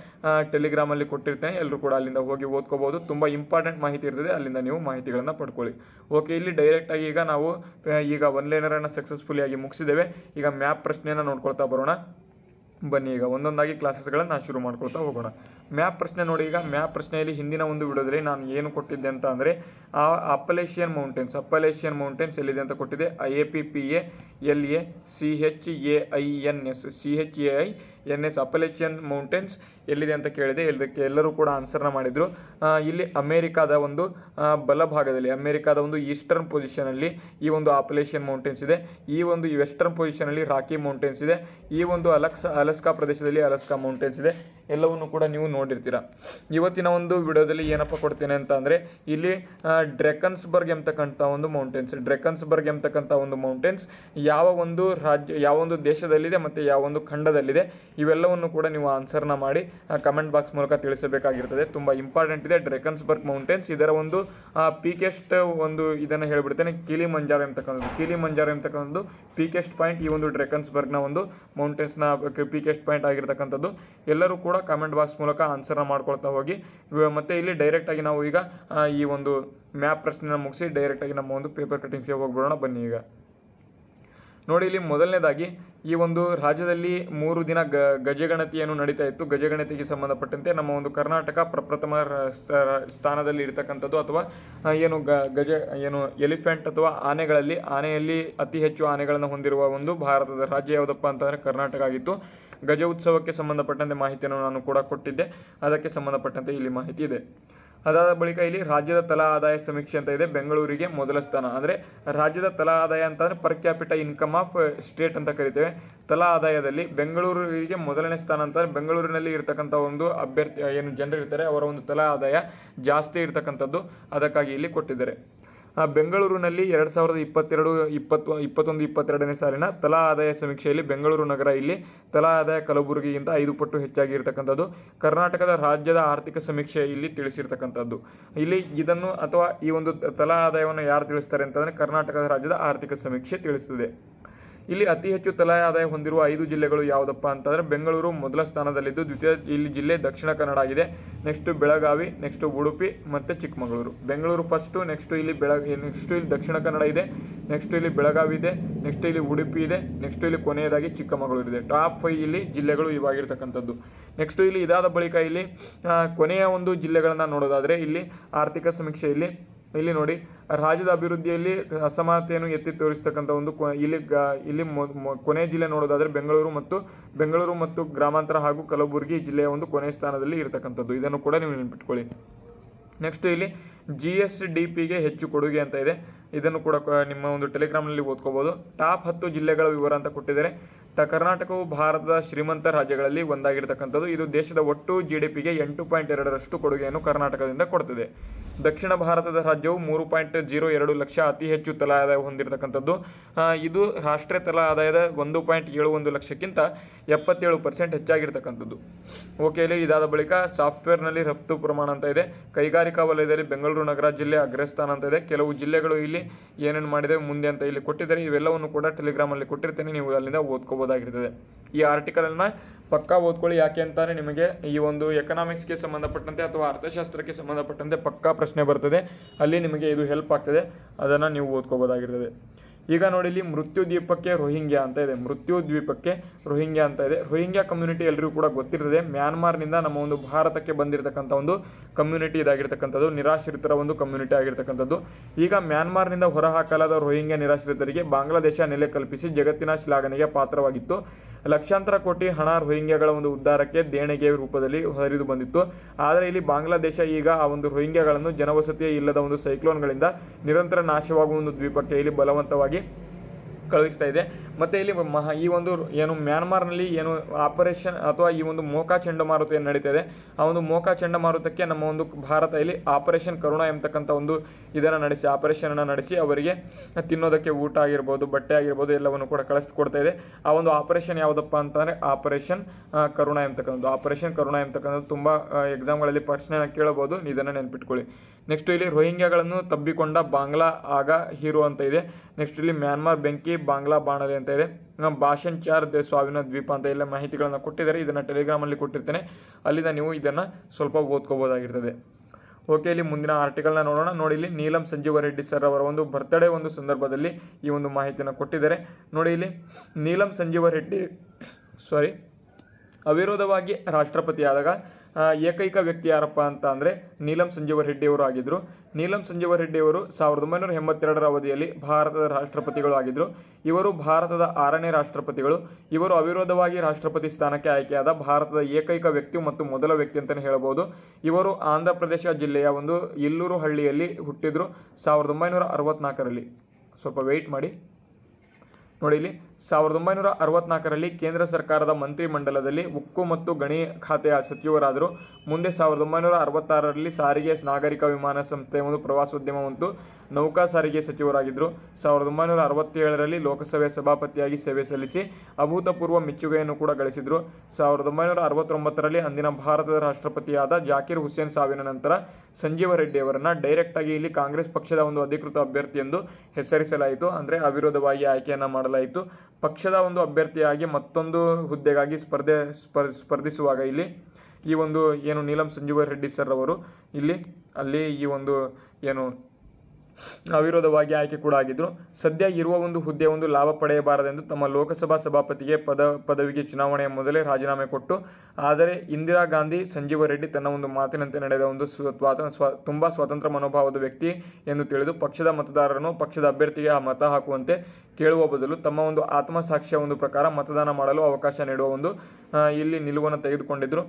ಟೆಲಿಗ್ರಾಮಲ್ಲಿ ಕೊಟ್ಟಿರ್ತೇನೆ ಎಲ್ಲರೂ ಕೂಡ ಅಲ್ಲಿಂದ ಹೋಗಿ ಓದ್ಕೋಬೋದು ತುಂಬ ಇಂಪಾರ್ಟೆಂಟ್ ಮಾಹಿತಿ ಇರ್ತದೆ ಅಲ್ಲಿಂದ ನೀವು ಮಾಹಿತಿಗಳನ್ನು ಪಡ್ಕೊಳ್ಳಿ ಓಕೆ ಇಲ್ಲಿ ಡೈರೆಕ್ಟಾಗಿ ಈಗ ನಾವು ಈಗ ಒನ್ ಲೈನರನ್ನು ಸಕ್ಸಸ್ಫುಲಿಯಾಗಿ ಮುಗಿಸಿದ್ದೇವೆ ಈಗ ಮ್ಯಾಪ್ ಪ್ರಶ್ನೆಯನ್ನು ನೋಡ್ಕೊಳ್ತಾ ಬರೋಣ ಬನ್ನಿ ಈಗ ಒಂದೊಂದಾಗಿ ಕ್ಲಾಸಸ್ಗಳನ್ನು ಶುರು ಮಾಡ್ಕೊಳ್ತಾ ಹೋಗೋಣ ಮ್ಯಾಪ್ ಪ್ರಶ್ನೆ ನೋಡಿ ಈಗ ಮ್ಯಾಪ್ ಪ್ರಶ್ನೆಯಲ್ಲಿ ಹಿಂದಿನ ಒಂದು ವಿಡಿಯೋದಲ್ಲಿ ನಾನು ಏನು ಕೊಟ್ಟಿದ್ದೆ ಅಂತ ಅಂದರೆ ಆ ಅಪಲೇಷಿಯನ್ ಮೌಂಟೇನ್ಸ್ ಅಪಲೇಷಿಯನ್ ಮೌಂಟೇನ್ಸ್ ಎಲ್ಲಿದೆ ಅಂತ ಕೊಟ್ಟಿದೆ I A P P A L A C H A I N S C H A I N S Appalachian mountains ಎಲ್ಲಿದೆ ಅಂತ ಕೇಳಿದೆ ಇದಕ್ಕೆ ಎಲ್ಲರೂ ಕೂಡ ಆನ್ಸರ್ನ ಮಾಡಿದರು ಇಲ್ಲಿ ಅಮೇರಿಕಾದ ಒಂದು ಬಲಭಾಗದಲ್ಲಿ ಅಮೇರಿಕಾದ ಒಂದು ಈಸ್ಟರ್ನ್ ಪೊಸಿಷನಲ್ಲಿ ಈ ಒಂದು ಅಪಲೇಷಿಯನ್ ಮೌಂಟೇನ್ಸ್ ಇದೆ ಈ ಒಂದು ವೆಸ್ಟರ್ನ್ ಪೊಸಿಷನಲ್ಲಿ ರಾಕಿ ಮೌಂಟೇನ್ಸ್ ಇದೆ ಈ ಒಂದು ಅಲಕ್ಸ್ ಅಲಸ್ಕಾ ಪ್ರದೇಶದಲ್ಲಿ ಅಲಸ್ಕಾ ಮೌಂಟೇನ್ಸ್ ಇದೆ ಎಲ್ಲವನ್ನು ಕೂಡ ನೀವು ನೋಡಿರ್ತೀರ ಇವತ್ತಿನ ಒಂದು ವಿಡಿಯೋದಲ್ಲಿ ಏನಪ್ಪ ಕೊಡ್ತೇನೆ ಅಂತ ಅಂದರೆ ಇಲ್ಲಿ ಡ್ರೆಕನ್ಸ್ಬರ್ಗ್ ಎಂಬತಕ್ಕಂಥ ಒಂದು ಮೌಂಟೇನ್ಸ್ ಡ್ರೆಕನ್ಸ್ಬರ್ಗ್ ಎಂಬತಕ್ಕಂಥ ಒಂದು ಮೌಂಟೇನ್ಸ್ ಯಾವ ಒಂದು ರಾಜ್ಯ ಯಾವ ಒಂದು ದೇಶದಲ್ಲಿದೆ ಮತ್ತು ಯಾವ ಒಂದು ಖಂಡದಲ್ಲಿದೆ ಇವೆಲ್ಲವನ್ನು ಕೂಡ ನೀವು ಆನ್ಸರ್ನ ಮಾಡಿ ಕಮೆಂಟ್ ಬಾಕ್ಸ್ ಮೂಲಕ ತಿಳಿಸಬೇಕಾಗಿರ್ತದೆ ತುಂಬ ಇಂಪಾರ್ಟೆಂಟ್ ಇದೆ ಡ್ರೆಕನ್ಸ್ಬರ್ಗ್ ಮೌಂಟೇನ್ಸ್ ಇದರ ಒಂದು ಪೀಕೆಸ್ಟ್ ಒಂದು ಇದನ್ನು ಹೇಳಿಬಿಡ್ತೇನೆ ಕಿಲಿ ಮಂಜಾರ ಎಂಬತಕ್ಕಂಥದ್ದು ಕಿಲಿ ಮಂಜಾರ ಎಂಬತಕ್ಕಂಥದ್ದು ಪೀಕೆಸ್ಟ್ ಪಾಯಿಂಟ್ ಈ ಒಂದು ಡ್ರೆಕನ್ಸ್ಬರ್ಗ್ನ ಒಂದು ಮೌಂಟೇನ್ಸ್ನ ಪೀಕೆಸ್ಟ್ ಪಾಯಿಂಟ್ ಆಗಿರ್ತಕ್ಕಂಥದ್ದು ಎಲ್ಲರೂ ಕೂಡ ಕಮೆಂಟ್ ಬಾಕ್ಸ್ ಮೂಲಕ ಆನ್ಸರ್ನ ಮಾಡ್ಕೊಳ್ತಾ ಹೋಗಿ ಮತ್ತು ಇಲ್ಲಿ ಡೈರೆಕ್ಟಾಗಿ ನಾವು ಈಗ ಈ ಒಂದು ಮ್ಯಾಪ್ ಪ್ರಶ್ನೆನ ಮುಗಿಸಿ ಡೈರೆಕ್ಟಾಗಿ ನಮ್ಮ ಒಂದು ಪೇಪರ್ ಕಟ್ಟಿಂಗ್ಸ್ಗೆ ಹೋಗ್ಬಿಡೋಣ ಬನ್ನಿ ಈಗ ನೋಡಿ ಇಲ್ಲಿ ಮೊದಲನೇದಾಗಿ ಈ ಒಂದು ರಾಜ್ಯದಲ್ಲಿ ಮೂರು ದಿನ ಗ ಗಜಗಣತಿಯನ್ನು ನಡೀತಾ ಇತ್ತು ಗಜಗಣತಿಗೆ ಸಂಬಂಧಪಟ್ಟಂತೆ ನಮ್ಮ ಒಂದು ಕರ್ನಾಟಕ ಪ್ರಪ್ರಥಮ ಸ್ಥಾನದಲ್ಲಿ ಇರತಕ್ಕಂಥದ್ದು ಅಥವಾ ಏನು ಗ ಗಜ ಏನು ಎಲಿಫೆಂಟ್ ಅಥವಾ ಆನೆಗಳಲ್ಲಿ ಆನೆಯಲ್ಲಿ ಅತಿ ಹೆಚ್ಚು ಆನೆಗಳನ್ನು ಹೊಂದಿರುವ ಒಂದು ಭಾರತದ ರಾಜ್ಯ ಯಾವುದಪ್ಪ ಅಂತಂದರೆ ಕರ್ನಾಟಕ ಆಗಿತ್ತು ಗಜ ಉತ್ಸವಕ್ಕೆ ಸಂಬಂಧಪಟ್ಟಂತೆ ಮಾಹಿತಿಯನ್ನು ನಾನು ಕೂಡ ಕೊಟ್ಟಿದ್ದೆ ಅದಕ್ಕೆ ಸಂಬಂಧಪಟ್ಟಂತೆ ಇಲ್ಲಿ ಮಾಹಿತಿ ಇದೆ ಅದಾದ ಬಳಿಕ ಇಲ್ಲಿ ರಾಜ್ಯದ ತಲಾ ಆದಾಯ ಸಮೀಕ್ಷೆ ಅಂತ ಇದೆ ಬೆಂಗಳೂರಿಗೆ ಮೊದಲ ಸ್ಥಾನ ಅಂದರೆ ರಾಜ್ಯದ ತಲಾ ಆದಾಯ ಅಂತಂದರೆ per capita income of state ಅಂತ ಕರಿತೇವೆ ತಲಾ ಆದಾಯದಲ್ಲಿ ಬೆಂಗಳೂರಿಗೆ ಮೊದಲನೇ ಸ್ಥಾನ ಅಂತಂದರೆ ಬೆಂಗಳೂರಿನಲ್ಲಿ ಇರತಕ್ಕಂಥ ಒಂದು ಅಭ್ಯರ್ಥಿ ಏನು ಜನರಿರ್ತಾರೆ ಅವರ ಒಂದು ತಲಾ ಆದಾಯ ಜಾಸ್ತಿ ಇರತಕ್ಕಂಥದ್ದು ಅದಕ್ಕಾಗಿ ಇಲ್ಲಿ ಕೊಟ್ಟಿದ್ದಾರೆ ಬೆಂಗಳೂರಿನಲ್ಲಿ ಎರಡು ಸಾವಿರದ ಇಪ್ಪತ್ತೆರಡು ಇಪ್ಪತ್ತು ಇಪ್ಪತ್ತೊಂದು ಇಪ್ಪತ್ತೆರಡನೇ ಸಾಲಿನ ತಲಾ ಆದಾಯ ಸಮೀಕ್ಷೆಯಲ್ಲಿ ಬೆಂಗಳೂರು ನಗರ ಇಲ್ಲಿ ತಲಾ ಆದಾಯ ಕಲಬುರಗಿಗಿಂತ ಐದು ಪಟ್ಟು ಹೆಚ್ಚಾಗಿರ್ತಕ್ಕಂಥದ್ದು ಕರ್ನಾಟಕದ ರಾಜ್ಯದ ಆರ್ಥಿಕ ಸಮೀಕ್ಷೆ ಇಲ್ಲಿ ತಿಳಿಸಿರ್ತಕ್ಕಂಥದ್ದು ಇಲ್ಲಿ ಇದನ್ನು ಅಥವಾ ಈ ಒಂದು ತಲಾ ಆದಾಯವನ್ನು ಯಾರು ತಿಳಿಸ್ತಾರೆ ಅಂತಂದರೆ ಕರ್ನಾಟಕದ ರಾಜ್ಯದ ಆರ್ಥಿಕ ಸಮೀಕ್ಷೆ ತಿಳಿಸುತ್ತದೆ ಇಲ್ಲಿ ಅತಿ ಹೆಚ್ಚು ತಲಾ ಆದಾಯ ಹೊಂದಿರುವ ಐದು ಜಿಲ್ಲೆಗಳು ಯಾವುದಪ್ಪ ಅಂತಂದರೆ ಬೆಂಗಳೂರು ಮೊದಲ ಸ್ಥಾನದಲ್ಲಿದ್ದು ದ್ವಿತೀಯ ಇಲ್ಲಿ ಜಿಲ್ಲೆ ದಕ್ಷಿಣ ಕನ್ನಡ ಆಗಿದೆ ನೆಕ್ಸ್ಟು ಬೆಳಗಾವಿ ನೆಕ್ಸ್ಟು ಉಡುಪಿ ಮತ್ತು ಚಿಕ್ಕಮಗಳೂರು ಬೆಂಗಳೂರು ಫಸ್ಟು ನೆಕ್ಸ್ಟು ಇಲ್ಲಿ ಬೆಳಗ್ ನೆಕ್ಸ್ಟು ಇಲ್ಲಿ ದಕ್ಷಿಣ ಕನ್ನಡ ಇದೆ ನೆಕ್ಸ್ಟು ಇಲ್ಲಿ ಬೆಳಗಾವಿ ಇದೆ ನೆಕ್ಸ್ಟ್ ಇಲ್ಲಿ ಉಡುಪಿ ಇದೆ ನೆಕ್ಸ್ಟ್ ಇಲ್ಲಿ ಕೊನೆಯದಾಗಿ ಚಿಕ್ಕಮಗಳೂರು ಇದೆ ಟಾಪ್ ಫೈವ್ ಇಲ್ಲಿ ಜಿಲ್ಲೆಗಳು ಇವಾಗಿರ್ತಕ್ಕಂಥದ್ದು ನೆಕ್ಸ್ಟು ಇಲ್ಲಿ ಇದಾದ ಬಳಿಕ ಇಲ್ಲಿ ಕೊನೆಯ ಒಂದು ಜಿಲ್ಲೆಗಳನ್ನು ನೋಡೋದಾದರೆ ಇಲ್ಲಿ ಆರ್ಥಿಕ ಸಮೀಕ್ಷೆಯಲ್ಲಿ ಇಲ್ಲಿ ನೋಡಿ ರಾಜ್ಯದ ಅಭಿವೃದ್ಧಿಯಲ್ಲಿ ಅಸಮಾನತೆಯನ್ನು ಎತ್ತಿ ತೋರಿಸ್ತಕ್ಕಂಥ ಒಂದು ಇಲ್ಲಿ ಇಲ್ಲಿ ಕೊನೆ ಜಿಲ್ಲೆ ನೋಡೋದಾದರೆ ಬೆಂಗಳೂರು ಮತ್ತು ಬೆಂಗಳೂರು ಮತ್ತು ಗ್ರಾಮಾಂತರ ಹಾಗೂ ಕಲಬುರಗಿ ಜಿಲ್ಲೆಯ ಒಂದು ಕೊನೆ ಸ್ಥಾನದಲ್ಲಿ ಇರತಕ್ಕಂಥದ್ದು ಇದನ್ನು ಕೂಡ ನೀವು ನೆನಪಿಟ್ಕೊಳ್ಳಿ ನೆಕ್ಸ್ಟ್ ಇಲ್ಲಿ ಜಿ ಎಸ್ ಡಿ ಪಿಗೆ ಹೆಚ್ಚು ಕೊಡುಗೆ ಅಂತ ಇದೆ ಇದನ್ನು ಕೂಡ ನಿಮ್ಮ ಒಂದು ಟೆಲಿಗ್ರಾಮ್ನಲ್ಲಿ ಓದ್ಕೋಬೋದು ಟಾಪ್ ಹತ್ತು ಜಿಲ್ಲೆಗಳ ವಿವರ ಅಂತ ಕೊಟ್ಟಿದ್ದಾರೆ ಟ ಕರ್ನಾಟಕವು ಭಾರತದ ಶ್ರೀಮಂತ ರಾಜ್ಯಗಳಲ್ಲಿ ಒಂದಾಗಿರ್ತಕ್ಕಂಥದ್ದು ಇದು ದೇಶದ ಒಟ್ಟು ಜಿ ಡಿ ಪಿಗೆ ಎಂಟು ಪಾಯಿಂಟ್ ಎರಡರಷ್ಟು ಕೊಡುಗೆಯನ್ನು ಕರ್ನಾಟಕದಿಂದ ಕೊಡ್ತಿದೆ ದಕ್ಷಿಣ ಭಾರತದ ರಾಜ್ಯವು ಮೂರು ಪಾಯಿಂಟ್ ಜೀರೋ ಎರಡು ಲಕ್ಷ ಅತಿ ಹೆಚ್ಚು ತಲಾ ಆದಾಯ ಹೊಂದಿರತಕ್ಕಂಥದ್ದು ಇದು ರಾಷ್ಟ್ರೀಯ ತಲಾ ಆದಾಯದ ಒಂದು ಪಾಯಿಂಟ್ ಏಳು ಒಂದು ಲಕ್ಷಕ್ಕಿಂತ ಎಪ್ಪತ್ತೇಳು ಪರ್ಸೆಂಟ್ ಹೆಚ್ಚಾಗಿರ್ತಕ್ಕಂಥದ್ದು ಓಕೆ ಇಲ್ಲಿ ಇದಾದ ಬಳಿಕ ಸಾಫ್ಟ್ವೇರ್ನಲ್ಲಿ ರಫ್ತು ಪ್ರಮಾಣ ಅಂತ ಇದೆ ಕೈಗಾರಿಕಾ ವಲಯದಲ್ಲಿ ಬೆಂಗಳೂರು ನಗರ ಜಿಲ್ಲೆ ಅಗ್ರಸ್ಥಾನ ಅಂತ ಇದೆ ಕೆಲವು ಜಿಲ್ಲೆಗಳು ಇಲ್ಲಿ ಏನೇನು ಮಾಡಿದೆ ಮುಂದೆ ಅಂತ ಇಲ್ಲಿ ಕೊಟ್ಟಿದ್ದಾರೆ ಇವೆಲ್ಲವನ್ನು ಕೂಡ ಟೆಲಿಗ್ರಾಮಲ್ಲಿ ಕೊಟ್ಟಿರ್ತೇನೆ ನೀವು ಅಲ್ಲಿಂದ ಓದ್ಕೋಬೋದಾಗಿರ್ತದೆ ಈ ಆರ್ಟಿಕಲನ್ನು ಪಕ್ಕಾ ಓದ್ಕೊಳ್ಳಿ ಯಾಕೆ ಅಂತಾನೆ ನಿಮಗೆ ಈ ಒಂದು ಎಕನಾಮಿಕ್ಸ್ಗೆ ಸಂಬಂಧಪಟ್ಟಂತೆ ಅಥವಾ ಅರ್ಥಶಾಸ್ತ್ರಕ್ಕೆ ಸಂಬಂಧಪಟ್ಟಂತೆ ಪಕ್ಕಾ ಪ್ರಶ್ನೆ ಪ್ರಶ್ನೆ ಬರ್ತದೆ ಅಲ್ಲಿ ನಿಮಗೆ ಇದು ಹೆಲ್ಪ್ ಆಗ್ತದೆ ಅದನ್ನು ನೀವು ಓದ್ಕೋಬೋದಾಗಿರ್ತದೆ ಈಗ ನೋಡಿ ಇಲ್ಲಿ ಮೃತ್ಯು ದ್ವೀಪಕ್ಕೆ ರೋಹಿಂಗ್ಯಾ ಅಂತ ಇದೆ ಮೃತ್ಯು ದ್ವೀಪಕ್ಕೆ ರೋಹಿಂಗ್ಯಾ ಅಂತ ಇದೆ ರೋಹಿಂಗ್ಯಾ ಕಮ್ಯುನಿಟಿ ಎಲ್ಲರಿಗೂ ಕೂಡ ಗೊತ್ತಿರ್ತದೆ ಮ್ಯಾನ್ಮಾರ್ನಿಂದ ನಮ್ಮ ಒಂದು ಭಾರತಕ್ಕೆ ಬಂದಿರತಕ್ಕಂಥ ಒಂದು ಕಮ್ಯುನಿಟಿ ಇದಾಗಿರ್ತಕ್ಕಂಥದ್ದು ನಿರಾಶ್ರಿತರ ಒಂದು ಕಮ್ಯುನಿಟಿ ಆಗಿರ್ತಕ್ಕಂಥದ್ದು ಈಗ ಮ್ಯಾನ್ಮಾರ್ನಿಂದ ಹೊರಹಾಕಲಾದ ರೋಹಿಂಗ್ಯಾ ನಿರಾಶ್ರಿತರಿಗೆ ಬಾಂಗ್ಲಾದೇಶ ನೆಲೆ ಕಲ್ಪಿಸಿ ಜಗತ್ತಿನ ಶ್ಲಾಘನೆಗೆ ಪಾತ್ರವಾಗಿತ್ತು ಲಕ್ಷಾಂತರ ಕೋಟಿ ಹಣ ರೋಹಿಂಗ್ಯಗಳ ಒಂದು ಉದ್ಧಾರಕ್ಕೆ ದೇಣಿಗೆ ರೂಪದಲ್ಲಿ ಹರಿದು ಬಂದಿತ್ತು ಆದರೆ ಇಲ್ಲಿ ಬಾಂಗ್ಲಾದೇಶ ಈಗ ಆ ಒಂದು ರೋಹಿಂಗ್ಯಾಗಳನ್ನು ಜನವಸತಿಯೇ ಇಲ್ಲದ ಒಂದು ಸೈಕ್ಲೋನ್ಗಳಿಂದ ನಿರಂತರ ನಾಶವಾಗುವ ಒಂದು ದ್ವೀಪಕ್ಕೆ ಇಲ್ಲಿ ಬಲವಂತವಾಗಿ ಕಳುಹಿಸ್ತಾ ಇದೆ ಮತ್ತು ಇಲ್ಲಿ ಮಹಾ ಈ ಒಂದು ಏನು ಮ್ಯಾನ್ಮಾರ್ನಲ್ಲಿ ಏನು ಆಪರೇಷನ್ ಅಥವಾ ಈ ಒಂದು ಮೋಕಾ ಚಂಡಮಾರುತ ಏನು ನಡೀತಾ ಇದೆ ಆ ಒಂದು ಮೋಕಾ ಚಂಡಮಾರುತಕ್ಕೆ ನಮ್ಮ ಒಂದು ಭಾರತ ಇಲ್ಲಿ ಆಪರೇಷನ್ ಕರುಣ ಎಂಬತಕ್ಕಂಥ ಒಂದು ಇದನ್ನು ನಡೆಸಿ ಆಪರೇಷನನ್ನು ನಡೆಸಿ ಅವರಿಗೆ ತಿನ್ನೋದಕ್ಕೆ ಊಟ ಆಗಿರ್ಬೋದು ಬಟ್ಟೆ ಆಗಿರ್ಬೋದು ಎಲ್ಲವನ್ನು ಕೂಡ ಕಳಿಸ್ಕೊಡ್ತಾ ಇದೆ ಆ ಒಂದು ಆಪರೇಷನ್ ಯಾವುದಪ್ಪ ಅಂತಂದರೆ ಆಪರೇಷನ್ ಕರುಣ ಎಂಬತಕ್ಕಂಥದ್ದು ಆಪರೇಷನ್ ಕರುಣ ಎಂಬತಕ್ಕಂಥದ್ದು ತುಂಬ ಎಕ್ಸಾಮ್ಗಳಲ್ಲಿ ಪ್ರಶ್ನೆನ ಕೇಳಬಹುದು ಇದನ್ನು ನೆನ್ಪಿಟ್ಕೊಳ್ಳಿ ನೆಕ್ಸ್ಟ್ ಇಲ್ಲಿ ರೋಹಿಂಗ್ಯಾಗಳನ್ನು ತಬ್ಬಿಕೊಂಡ ಬಾಂಗ್ಲಾ ಆಗ ಹೀರೋ ಅಂತ ಇದೆ ನೆಕ್ಸ್ಟ್ ಇಲ್ಲಿ ಮ್ಯಾನ್ಮಾರ್ ಬೆಂಕಿ ಬಾಂಗ್ಲಾ ಬಾಣಲೆ ಅಂತ ಇದೆ ಭಾಷನ್ ಚಾರ್ ದೇ ಸ್ವಾಭಿನ ದ್ವೀಪ ಅಂತ ಎಲ್ಲ ಮಾಹಿತಿಗಳನ್ನು ಕೊಟ್ಟಿದ್ದಾರೆ ಇದನ್ನು ಟೆಲಿಗ್ರಾಮಲ್ಲಿ ಕೊಟ್ಟಿರ್ತೇನೆ ಅಲ್ಲಿಂದ ನೀವು ಇದನ್ನು ಸ್ವಲ್ಪ ಓದ್ಕೋಬೋದಾಗಿರ್ತದೆ ಓಕೆ ಇಲ್ಲಿ ಮುಂದಿನ ಆರ್ಟಿಕಲ್ನ ನೋಡೋಣ ನೋಡಿ ಇಲ್ಲಿ ನೀಲಂ ಸಂಜೀವ ರೆಡ್ಡಿ ಸರ್ ಅವರ ಒಂದು ಬರ್ತ್ಡೇ ಒಂದು ಸಂದರ್ಭದಲ್ಲಿ ಈ ಒಂದು ಮಾಹಿತಿಯನ್ನು ಕೊಟ್ಟಿದ್ದಾರೆ ನೋಡಿ ಇಲ್ಲಿ ನೀಲಂ ಸಂಜೀವ ರೆಡ್ಡಿ ಸಾರಿ ಅವಿರೋಧವಾಗಿ ರಾಷ್ಟ್ರಪತಿಯಾದಾಗ ಏಕೈಕ ವ್ಯಕ್ತಿ ಯಾರಪ್ಪ ಅಂತ ಅಂದರೆ ನೀಲಂ ಸಂಜೀವರ್ ಹೆಡ್ಡಿಯವರು ಆಗಿದ್ದರು ನೀಲಂ ಸಂಜೀವರ್ ರೆಡ್ಡಿಯವರು ಸಾವಿರದ ಒಂಬೈನೂರ ಎಂಬತ್ತೆರಡರ ಅವಧಿಯಲ್ಲಿ ಭಾರತದ ರಾಷ್ಟ್ರಪತಿಗಳು ಆಗಿದ್ದರು ಇವರು ಭಾರತದ ಆರನೇ ರಾಷ್ಟ್ರಪತಿಗಳು ಇವರು ಅವಿರೋಧವಾಗಿ ರಾಷ್ಟ್ರಪತಿ ಸ್ಥಾನಕ್ಕೆ ಆಯ್ಕೆಯಾದ ಭಾರತದ ಏಕೈಕ ವ್ಯಕ್ತಿ ಮತ್ತು ಮೊದಲ ವ್ಯಕ್ತಿ ಅಂತಲೇ ಹೇಳಬಹುದು ಇವರು ಆಂಧ್ರ ಪ್ರದೇಶ ಜಿಲ್ಲೆಯ ಒಂದು ಇಲ್ಲೂರು ಹಳ್ಳಿಯಲ್ಲಿ ಹುಟ್ಟಿದ್ರು ಸಾವಿರದ ಒಂಬೈನೂರ ಅರವತ್ನಾಲ್ಕರಲ್ಲಿ ಸ್ವಲ್ಪ ವೆಯ್ಟ್ ಮಾಡಿ ನೋಡಿ ಇಲ್ಲಿ ಸಾವಿರದ ಒಂಬೈನೂರ ಅರವತ್ನಾಲ್ಕರಲ್ಲಿ ಕೇಂದ್ರ ಸರ್ಕಾರದ ಮಂತ್ರಿಮಂಡಲದಲ್ಲಿ ಉಕ್ಕು ಮತ್ತು ಗಣಿ ಖಾತೆಯ ಸಚಿವರಾದರು ಮುಂದೆ ಸಾವಿರದ ಒಂಬೈನೂರ ಅರವತ್ತಾರರಲ್ಲಿ ಸಾರಿಗೆ ನಾಗರಿಕ ವಿಮಾನ ಸಂಸ್ಥೆ ಒಂದು ಪ್ರವಾಸೋದ್ಯಮ ಪ್ರವಾಸೋದ್ಯಮವಂತು ನೌಕಾ ಸಾರಿಗೆ ಸಚಿವರಾಗಿದ್ದರು ಸಾವಿರದ ಒಂಬೈನೂರ ಅರವತ್ತೇಳರಲ್ಲಿ ಲೋಕಸಭೆ ಸಭಾಪತಿಯಾಗಿ ಸೇವೆ ಸಲ್ಲಿಸಿ ಅಭೂತಪೂರ್ವ ಮೆಚ್ಚುಗೆಯನ್ನು ಕೂಡ ಗಳಿಸಿದರು ಸಾವಿರದ ಒಂಬೈನೂರ ಅರವತ್ತೊಂಬತ್ತರಲ್ಲಿ ಅಂದಿನ ಭಾರತದ ರಾಷ್ಟ್ರಪತಿಯಾದ ಜಾಕೀರ್ ಹುಸೇನ್ ಸಾವಿನ ನಂತರ ಸಂಜೀವ ರೆಡ್ಡಿ ಅವರನ್ನು ಡೈರೆಕ್ಟಾಗಿ ಇಲ್ಲಿ ಕಾಂಗ್ರೆಸ್ ಪಕ್ಷದ ಒಂದು ಅಧಿಕೃತ ಅಭ್ಯರ್ಥಿ ಎಂದು ಹೆಸರಿಸಲಾಯಿತು ಅಂದರೆ ಅವಿರೋಧವಾಗಿ ಆಯ್ಕೆಯನ್ನು ಮಾಡಲಾಯಿತು ಪಕ್ಷದ ಒಂದು ಅಭ್ಯರ್ಥಿಯಾಗಿ ಮತ್ತೊಂದು ಹುದ್ದೆಗಾಗಿ ಸ್ಪರ್ಧೆ ಸ್ಪರ್ಧಿಸುವಾಗ ಇಲ್ಲಿ ಈ ಒಂದು ಏನು ನೀಲಂ ಸಂಜೀವ ರೆಡ್ಡಿ ಸರ್ ಅವರು ಇಲ್ಲಿ ಅಲ್ಲಿ ಈ ಒಂದು ಏನು ಅವಿರೋಧವಾಗಿ ಆಯ್ಕೆ ಕೂಡ ಆಗಿದ್ದರು ಸದ್ಯ ಇರುವ ಒಂದು ಹುದ್ದೆ ಒಂದು ಲಾಭ ಪಡೆಯಬಾರದೆಂದು ತಮ್ಮ ಲೋಕಸಭಾ ಸಭಾಪತಿಗೆ ಪದ ಪದವಿಗೆ ಚುನಾವಣೆಯ ಮೊದಲೇ ರಾಜೀನಾಮೆ ಕೊಟ್ಟು ಆದರೆ ಇಂದಿರಾ ಗಾಂಧಿ ಸಂಜೀವ ರೆಡ್ಡಿ ತನ್ನ ಒಂದು ಮಾತಿನಂತೆ ನಡೆದ ಒಂದು ಸ್ವಾತಂ ಸ್ವ ತುಂಬ ಸ್ವತಂತ್ರ ಮನೋಭಾವದ ವ್ಯಕ್ತಿ ಎಂದು ತಿಳಿದು ಪಕ್ಷದ ಮತದಾರರನ್ನು ಪಕ್ಷದ ಅಭ್ಯರ್ಥಿಗೆ ಆ ಮತ ಹಾಕುವಂತೆ ಕೇಳುವ ಬದಲು ತಮ್ಮ ಒಂದು ಆತ್ಮಸಾಕ್ಷಿಯ ಒಂದು ಪ್ರಕಾರ ಮತದಾನ ಮಾಡಲು ಅವಕಾಶ ನೀಡುವ ಒಂದು ಇಲ್ಲಿ ನಿಲುವನ್ನು ತೆಗೆದುಕೊಂಡಿದ್ದರು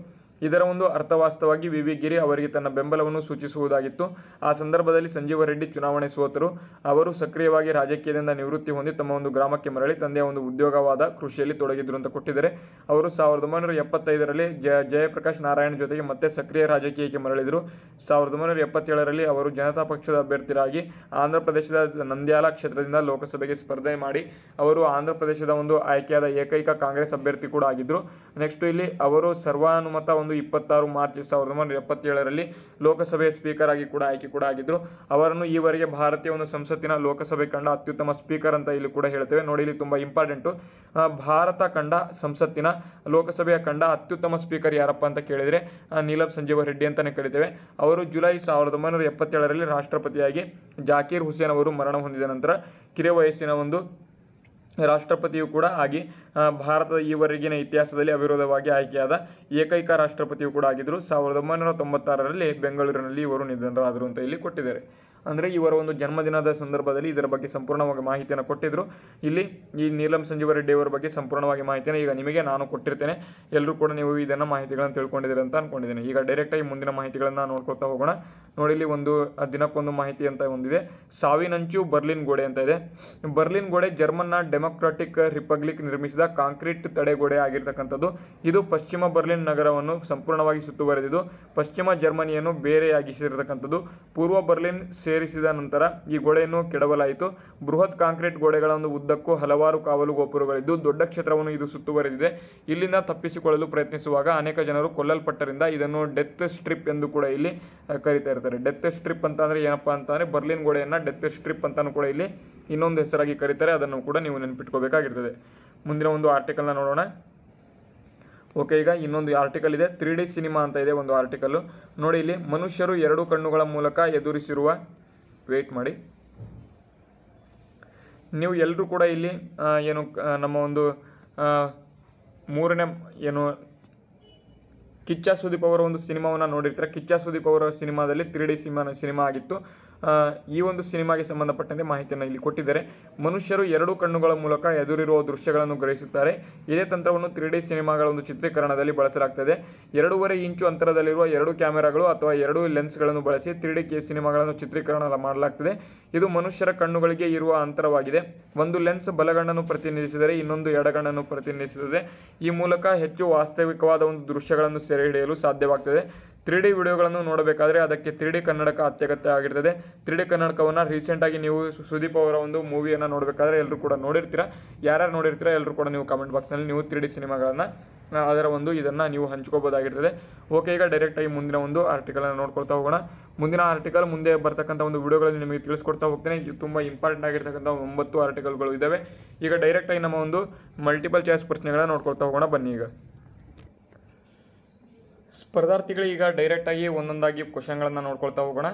ಇದರ ಒಂದು ಅರ್ಥವಾಸ್ತವಾಗಿ ವಿ ವಿ ಗಿರಿ ಅವರಿಗೆ ತನ್ನ ಬೆಂಬಲವನ್ನು ಸೂಚಿಸುವುದಾಗಿತ್ತು ಆ ಸಂದರ್ಭದಲ್ಲಿ ಸಂಜೀವ ರೆಡ್ಡಿ ಚುನಾವಣೆ ಸೋತರು ಅವರು ಸಕ್ರಿಯವಾಗಿ ರಾಜಕೀಯದಿಂದ ನಿವೃತ್ತಿ ಹೊಂದಿ ತಮ್ಮ ಒಂದು ಗ್ರಾಮಕ್ಕೆ ಮರಳಿ ತಂದೆಯ ಒಂದು ಉದ್ಯೋಗವಾದ ಕೃಷಿಯಲ್ಲಿ ತೊಡಗಿದ್ರು ಅಂತ ಕೊಟ್ಟಿದ್ದಾರೆ ಅವರು ಸಾವಿರದ ಒಂಬೈನೂರ ಎಪ್ಪತ್ತೈದರಲ್ಲಿ ಜಯ ಜಯಪ್ರಕಾಶ್ ನಾರಾಯಣ್ ಜೊತೆಗೆ ಮತ್ತೆ ಸಕ್ರಿಯ ರಾಜಕೀಯಕ್ಕೆ ಮರಳಿದರು ಸಾವಿರದ ಒಂಬೈನೂರ ಎಪ್ಪತ್ತೇಳರಲ್ಲಿ ಅವರು ಜನತಾ ಪಕ್ಷದ ಅಭ್ಯರ್ಥಿರಾಗಿ ಆಂಧ್ರ ಪ್ರದೇಶದ ನಂದ್ಯಾಲ ಕ್ಷೇತ್ರದಿಂದ ಲೋಕಸಭೆಗೆ ಸ್ಪರ್ಧೆ ಮಾಡಿ ಅವರು ಆಂಧ್ರ ಪ್ರದೇಶದ ಒಂದು ಆಯ್ಕೆಯಾದ ಏಕೈಕ ಕಾಂಗ್ರೆಸ್ ಅಭ್ಯರ್ಥಿ ಕೂಡ ಆಗಿದ್ದರು ನೆಕ್ಸ್ಟ್ ಇಲ್ಲಿ ಅವರು ಸರ್ವಾನುಮತ ಒಂದು ಒಂದು ಇಪ್ಪತ್ತಾರು ಮಾರ್ಚ್ ಸಾವಿರದ ಒಂಬೈನೂರ ಎಪ್ಪತ್ತೇಳರಲ್ಲಿ ಲೋಕಸಭೆಯ ಸ್ಪೀಕರ್ ಆಗಿ ಕೂಡ ಆಯ್ಕೆ ಕೂಡ ಆಗಿದ್ರು ಅವರನ್ನು ಈವರೆಗೆ ಭಾರತೀಯ ಒಂದು ಸಂಸತ್ತಿನ ಲೋಕಸಭೆ ಕಂಡ ಅತ್ಯುತ್ತಮ ಸ್ಪೀಕರ್ ಅಂತ ಇಲ್ಲಿ ಕೂಡ ಹೇಳ್ತೇವೆ ನೋಡಿ ಇಲ್ಲಿ ತುಂಬ ಇಂಪಾರ್ಟೆಂಟು ಭಾರತ ಕಂಡ ಸಂಸತ್ತಿನ ಲೋಕಸಭೆಯ ಕಂಡ ಅತ್ಯುತ್ತಮ ಸ್ಪೀಕರ್ ಯಾರಪ್ಪ ಅಂತ ಕೇಳಿದರೆ ನೀಲಬ್ ಸಂಜೀವ ರೆಡ್ಡಿ ಅಂತಲೇ ಕರಿತೇವೆ ಅವರು ಜುಲೈ ಸಾವಿರದ ಒಂಬೈನೂರ ಎಪ್ಪತ್ತೇಳರಲ್ಲಿ ರಾಷ್ಟ್ರಪತಿಯಾಗಿ ಜಾಕೀರ್ ಹುಸೇನ್ ಅವರು ಮರಣ ಹೊಂದಿದ ನಂತರ ಕಿರಿಯ ವಯಸ್ಸಿನ ಒಂದು ರಾಷ್ಟ್ರಪತಿಯು ಕೂಡ ಆಗಿ ಭಾರತದ ಈವರೆಗಿನ ಇತಿಹಾಸದಲ್ಲಿ ಅವಿರೋಧವಾಗಿ ಆಯ್ಕೆಯಾದ ಏಕೈಕ ರಾಷ್ಟ್ರಪತಿಯು ಕೂಡ ಆಗಿದ್ದರು ಸಾವಿರದ ಒಂಬೈನೂರ ತೊಂಬತ್ತಾರರಲ್ಲಿ ಬೆಂಗಳೂರಿನಲ್ಲಿ ಇವರು ನಿಧನರಾದರು ಅಂತ ಇಲ್ಲಿ ಕೊಟ್ಟಿದ್ದಾರೆ ಅಂದರೆ ಇವರ ಒಂದು ಜನ್ಮದಿನದ ಸಂದರ್ಭದಲ್ಲಿ ಇದರ ಬಗ್ಗೆ ಸಂಪೂರ್ಣವಾಗಿ ಮಾಹಿತಿಯನ್ನು ಕೊಟ್ಟಿದ್ದರು ಇಲ್ಲಿ ಈ ನೀಲಂ ಸಂಜೀವ ರೆಡ್ಡಿ ಅವರ ಬಗ್ಗೆ ಸಂಪೂರ್ಣವಾಗಿ ಮಾಹಿತಿಯನ್ನು ಈಗ ನಿಮಗೆ ನಾನು ಕೊಟ್ಟಿರ್ತೇನೆ ಎಲ್ಲರೂ ಕೂಡ ನೀವು ಇದನ್ನು ಮಾಹಿತಿಗಳನ್ನು ತಿಳ್ಕೊಂಡಿದ್ದೀರಿ ಅಂತ ಅಂದ್ಕೊಂಡಿದ್ದೀನಿ ಈಗ ಡೈರೆಕ್ಟಾಗಿ ಮುಂದಿನ ಮಾಹಿತಿಗಳನ್ನು ನೋಡ್ಕೊತಾ ಹೋಗೋಣ ನೋಡಿ ಇಲ್ಲಿ ಒಂದು ದಿನಕ್ಕೊಂದು ಮಾಹಿತಿ ಅಂತ ಒಂದಿದೆ ಸಾವಿನಂಚು ಬರ್ಲಿನ್ ಗೋಡೆ ಅಂತ ಇದೆ ಬರ್ಲಿನ್ ಗೋಡೆ ಜರ್ಮನ್ನ ಡೆಮೊಕ್ರಾಟಿಕ್ ರಿಪಬ್ಲಿಕ್ ನಿರ್ಮಿಸಿದ ಕಾಂಕ್ರೀಟ್ ತಡೆಗೋಡೆ ಆಗಿರ್ತಕ್ಕಂಥದ್ದು ಇದು ಪಶ್ಚಿಮ ಬರ್ಲಿನ್ ನಗರವನ್ನು ಸಂಪೂರ್ಣವಾಗಿ ಸುತ್ತುವರೆದಿದ್ದು ಪಶ್ಚಿಮ ಜರ್ಮನಿಯನ್ನು ಬೇರೆಯಾಗಿಸಿರ್ತಕ್ಕಂಥದ್ದು ಪೂರ್ವ ಬರ್ಲಿನ್ ಸೇರಿಸಿದ ನಂತರ ಈ ಗೋಡೆಯನ್ನು ಕೆಡವಲಾಯಿತು ಬೃಹತ್ ಕಾಂಕ್ರೀಟ್ ಗೋಡೆಗಳ ಒಂದು ಉದ್ದಕ್ಕೂ ಹಲವಾರು ಕಾವಲು ಗೋಪುರಗಳಿದ್ದು ದೊಡ್ಡ ಕ್ಷೇತ್ರವನ್ನು ಇದು ಸುತ್ತುವರೆದಿದೆ ಇಲ್ಲಿಂದ ತಪ್ಪಿಸಿಕೊಳ್ಳಲು ಪ್ರಯತ್ನಿಸುವಾಗ ಅನೇಕ ಜನರು ಕೊಲ್ಲಲ್ಪಟ್ಟರಿಂದ ಇದನ್ನು ಡೆತ್ ಸ್ಟ್ರಿಪ್ ಎಂದು ಕೂಡ ಇಲ್ಲಿ ಕರಿತಾ ಇರ್ತಾರೆ ಡೆತ್ ಸ್ಟ್ರಿಪ್ ಅಂತ ಅಂದರೆ ಏನಪ್ಪ ಅಂತಂದರೆ ಬರ್ಲಿನ್ ಗೋಡೆಯನ್ನು ಡೆತ್ ಸ್ಟ್ರಿಪ್ ಅಂತಲೂ ಕೂಡ ಇಲ್ಲಿ ಇನ್ನೊಂದು ಹೆಸರಾಗಿ ಕರೀತಾರೆ ಅದನ್ನು ಕೂಡ ನೀವು ನೆನಪಿಟ್ಕೋಬೇಕಾಗಿರ್ತದೆ ಮುಂದಿನ ಒಂದು ಆರ್ಟಿಕಲ್ನ ನೋಡೋಣ ಓಕೆ ಈಗ ಇನ್ನೊಂದು ಆರ್ಟಿಕಲ್ ಇದೆ ತ್ರೀ ಡಿ ಸಿನಿಮಾ ಅಂತ ಇದೆ ಒಂದು ಆರ್ಟಿಕಲ್ಲು ನೋಡಿ ಇಲ್ಲಿ ಮನುಷ್ಯರು ಎರಡು ಕಣ್ಣುಗಳ ಮೂಲಕ ಎದುರಿಸಿರುವ ವೇಟ್ ಮಾಡಿ ನೀವು ಎಲ್ಲರೂ ಕೂಡ ಇಲ್ಲಿ ಏನು ನಮ್ಮ ಒಂದು ಮೂರನೇ ಏನು ಕಿಚ್ಚ ಸುದೀಪ್ ಅವರ ಒಂದು ಸಿನಿಮಾವನ್ನು ನೋಡಿರ್ತಾರೆ ಕಿಚ್ಚ ಸುದೀಪ್ ಅವರ ಸಿನಿಮಾದಲ್ಲಿ ತ್ರೀ ಡಿ ಸಿನಿಮಾ ಸಿನಿಮಾ ಆಗಿತ್ತು ಈ ಒಂದು ಸಿನಿಮಾಗೆ ಸಂಬಂಧಪಟ್ಟಂತೆ ಮಾಹಿತಿಯನ್ನು ಇಲ್ಲಿ ಕೊಟ್ಟಿದ್ದಾರೆ ಮನುಷ್ಯರು ಎರಡು ಕಣ್ಣುಗಳ ಮೂಲಕ ಎದುರಿರುವ ದೃಶ್ಯಗಳನ್ನು ಗ್ರಹಿಸುತ್ತಾರೆ ಇದೇ ತಂತ್ರವನ್ನು ತ್ರೀ ಡಿ ಸಿನಿಮಾಗಳ ಒಂದು ಚಿತ್ರೀಕರಣದಲ್ಲಿ ಬಳಸಲಾಗ್ತದೆ ಎರಡೂವರೆ ಇಂಚು ಅಂತರದಲ್ಲಿರುವ ಎರಡು ಕ್ಯಾಮೆರಾಗಳು ಅಥವಾ ಎರಡು ಲೆನ್ಸ್ಗಳನ್ನು ಬಳಸಿ ತ್ರೀ ಡಿ ಕೆ ಸಿನಿಮಾಗಳನ್ನು ಚಿತ್ರೀಕರಣ ಮಾಡಲಾಗ್ತದೆ ಇದು ಮನುಷ್ಯರ ಕಣ್ಣುಗಳಿಗೆ ಇರುವ ಅಂತರವಾಗಿದೆ ಒಂದು ಲೆನ್ಸ್ ಬಲಗಣ್ಣನ್ನು ಪ್ರತಿನಿಧಿಸಿದರೆ ಇನ್ನೊಂದು ಎಡಗಣ್ಣನ್ನು ಪ್ರತಿನಿಧಿಸುತ್ತದೆ ಈ ಮೂಲಕ ಹೆಚ್ಚು ವಾಸ್ತವಿಕವಾದ ಒಂದು ದೃಶ್ಯಗಳನ್ನು ಸೆರೆ ಹಿಡಿಯಲು ಸಾಧ್ಯವಾಗ್ತದೆ ತ್ರೀ ಡಿ ವಿಡಿಯೋಗಳನ್ನು ನೋಡಬೇಕಾದ್ರೆ ಅದಕ್ಕೆ ತ್ರೀ ಡಿ ಕನ್ನಡಕ ಅತ್ಯಗತ್ಯ ಆಗಿರ್ತದೆ ತ್ರೀ ಡಿ ಕನ್ನಡಕವನ್ನು ರೀಸೆಂಟಾಗಿ ನೀವು ಸುದೀಪ್ ಅವರ ಒಂದು ಮೂವಿಯನ್ನು ನೋಡಬೇಕಾದ್ರೆ ಎಲ್ಲರೂ ಕೂಡ ನೋಡಿರ್ತೀರ ಯಾರ್ಯಾರು ನೋಡಿರ್ತೀರ ಎಲ್ಲರೂ ಕೂಡ ನೀವು ಕಮೆಂಟ್ ಬಾಕ್ಸ್ನಲ್ಲಿ ನೀವು ತ್ರೀ ಡಿ ಸಿನಿಮಾಗಳನ್ನು ಅದರ ಒಂದು ಇದನ್ನು ನೀವು ಹಂಚ್ಕೋಬೋದಾಗಿರ್ತದೆ ಓಕೆ ಈಗ ಡೈರೆಕ್ಟಾಗಿ ಮುಂದಿನ ಒಂದು ಆರ್ಟಿಕಲನ್ನು ನೋಡ್ಕೊಳ್ತಾ ಹೋಗೋಣ ಮುಂದಿನ ಆರ್ಟಿಕಲ್ ಮುಂದೆ ಬರ್ತಕ್ಕಂಥ ಒಂದು ವಿಡಿಯೋಗಳಲ್ಲಿ ನಿಮಗೆ ತಿಳಿಸ್ಕೊಡ್ತಾ ಹೋಗ್ತೇನೆ ಇದು ತುಂಬ ಇಂಪಾರ್ಟೆಂಟ್ ಆಗಿರ್ತಕ್ಕಂಥ ಒಂಬತ್ತು ಆರ್ಟಿಕಲ್ಗಳು ಇದ್ದಾವೆ ಈಗ ಡೈರೆಕ್ಟಾಗಿ ನಮ್ಮ ಒಂದು ಮಲ್ಟಿಪಲ್ ಚಾಯ್ಸ್ ಪ್ರಶ್ನೆಗಳನ್ನ ನೋಡ್ಕೊಳ್ತಾ ಹೋಗೋಣ ಬನ್ನಿ ಈಗ ಡೈರೆಕ್ಟ್ ಡೈರೆಕ್ಟಾಗಿ ಒಂದೊಂದಾಗಿ ಕ್ವಶನ್ಗಳನ್ನು ನೋಡ್ಕೊಳ್ತಾ ಹೋಗೋಣ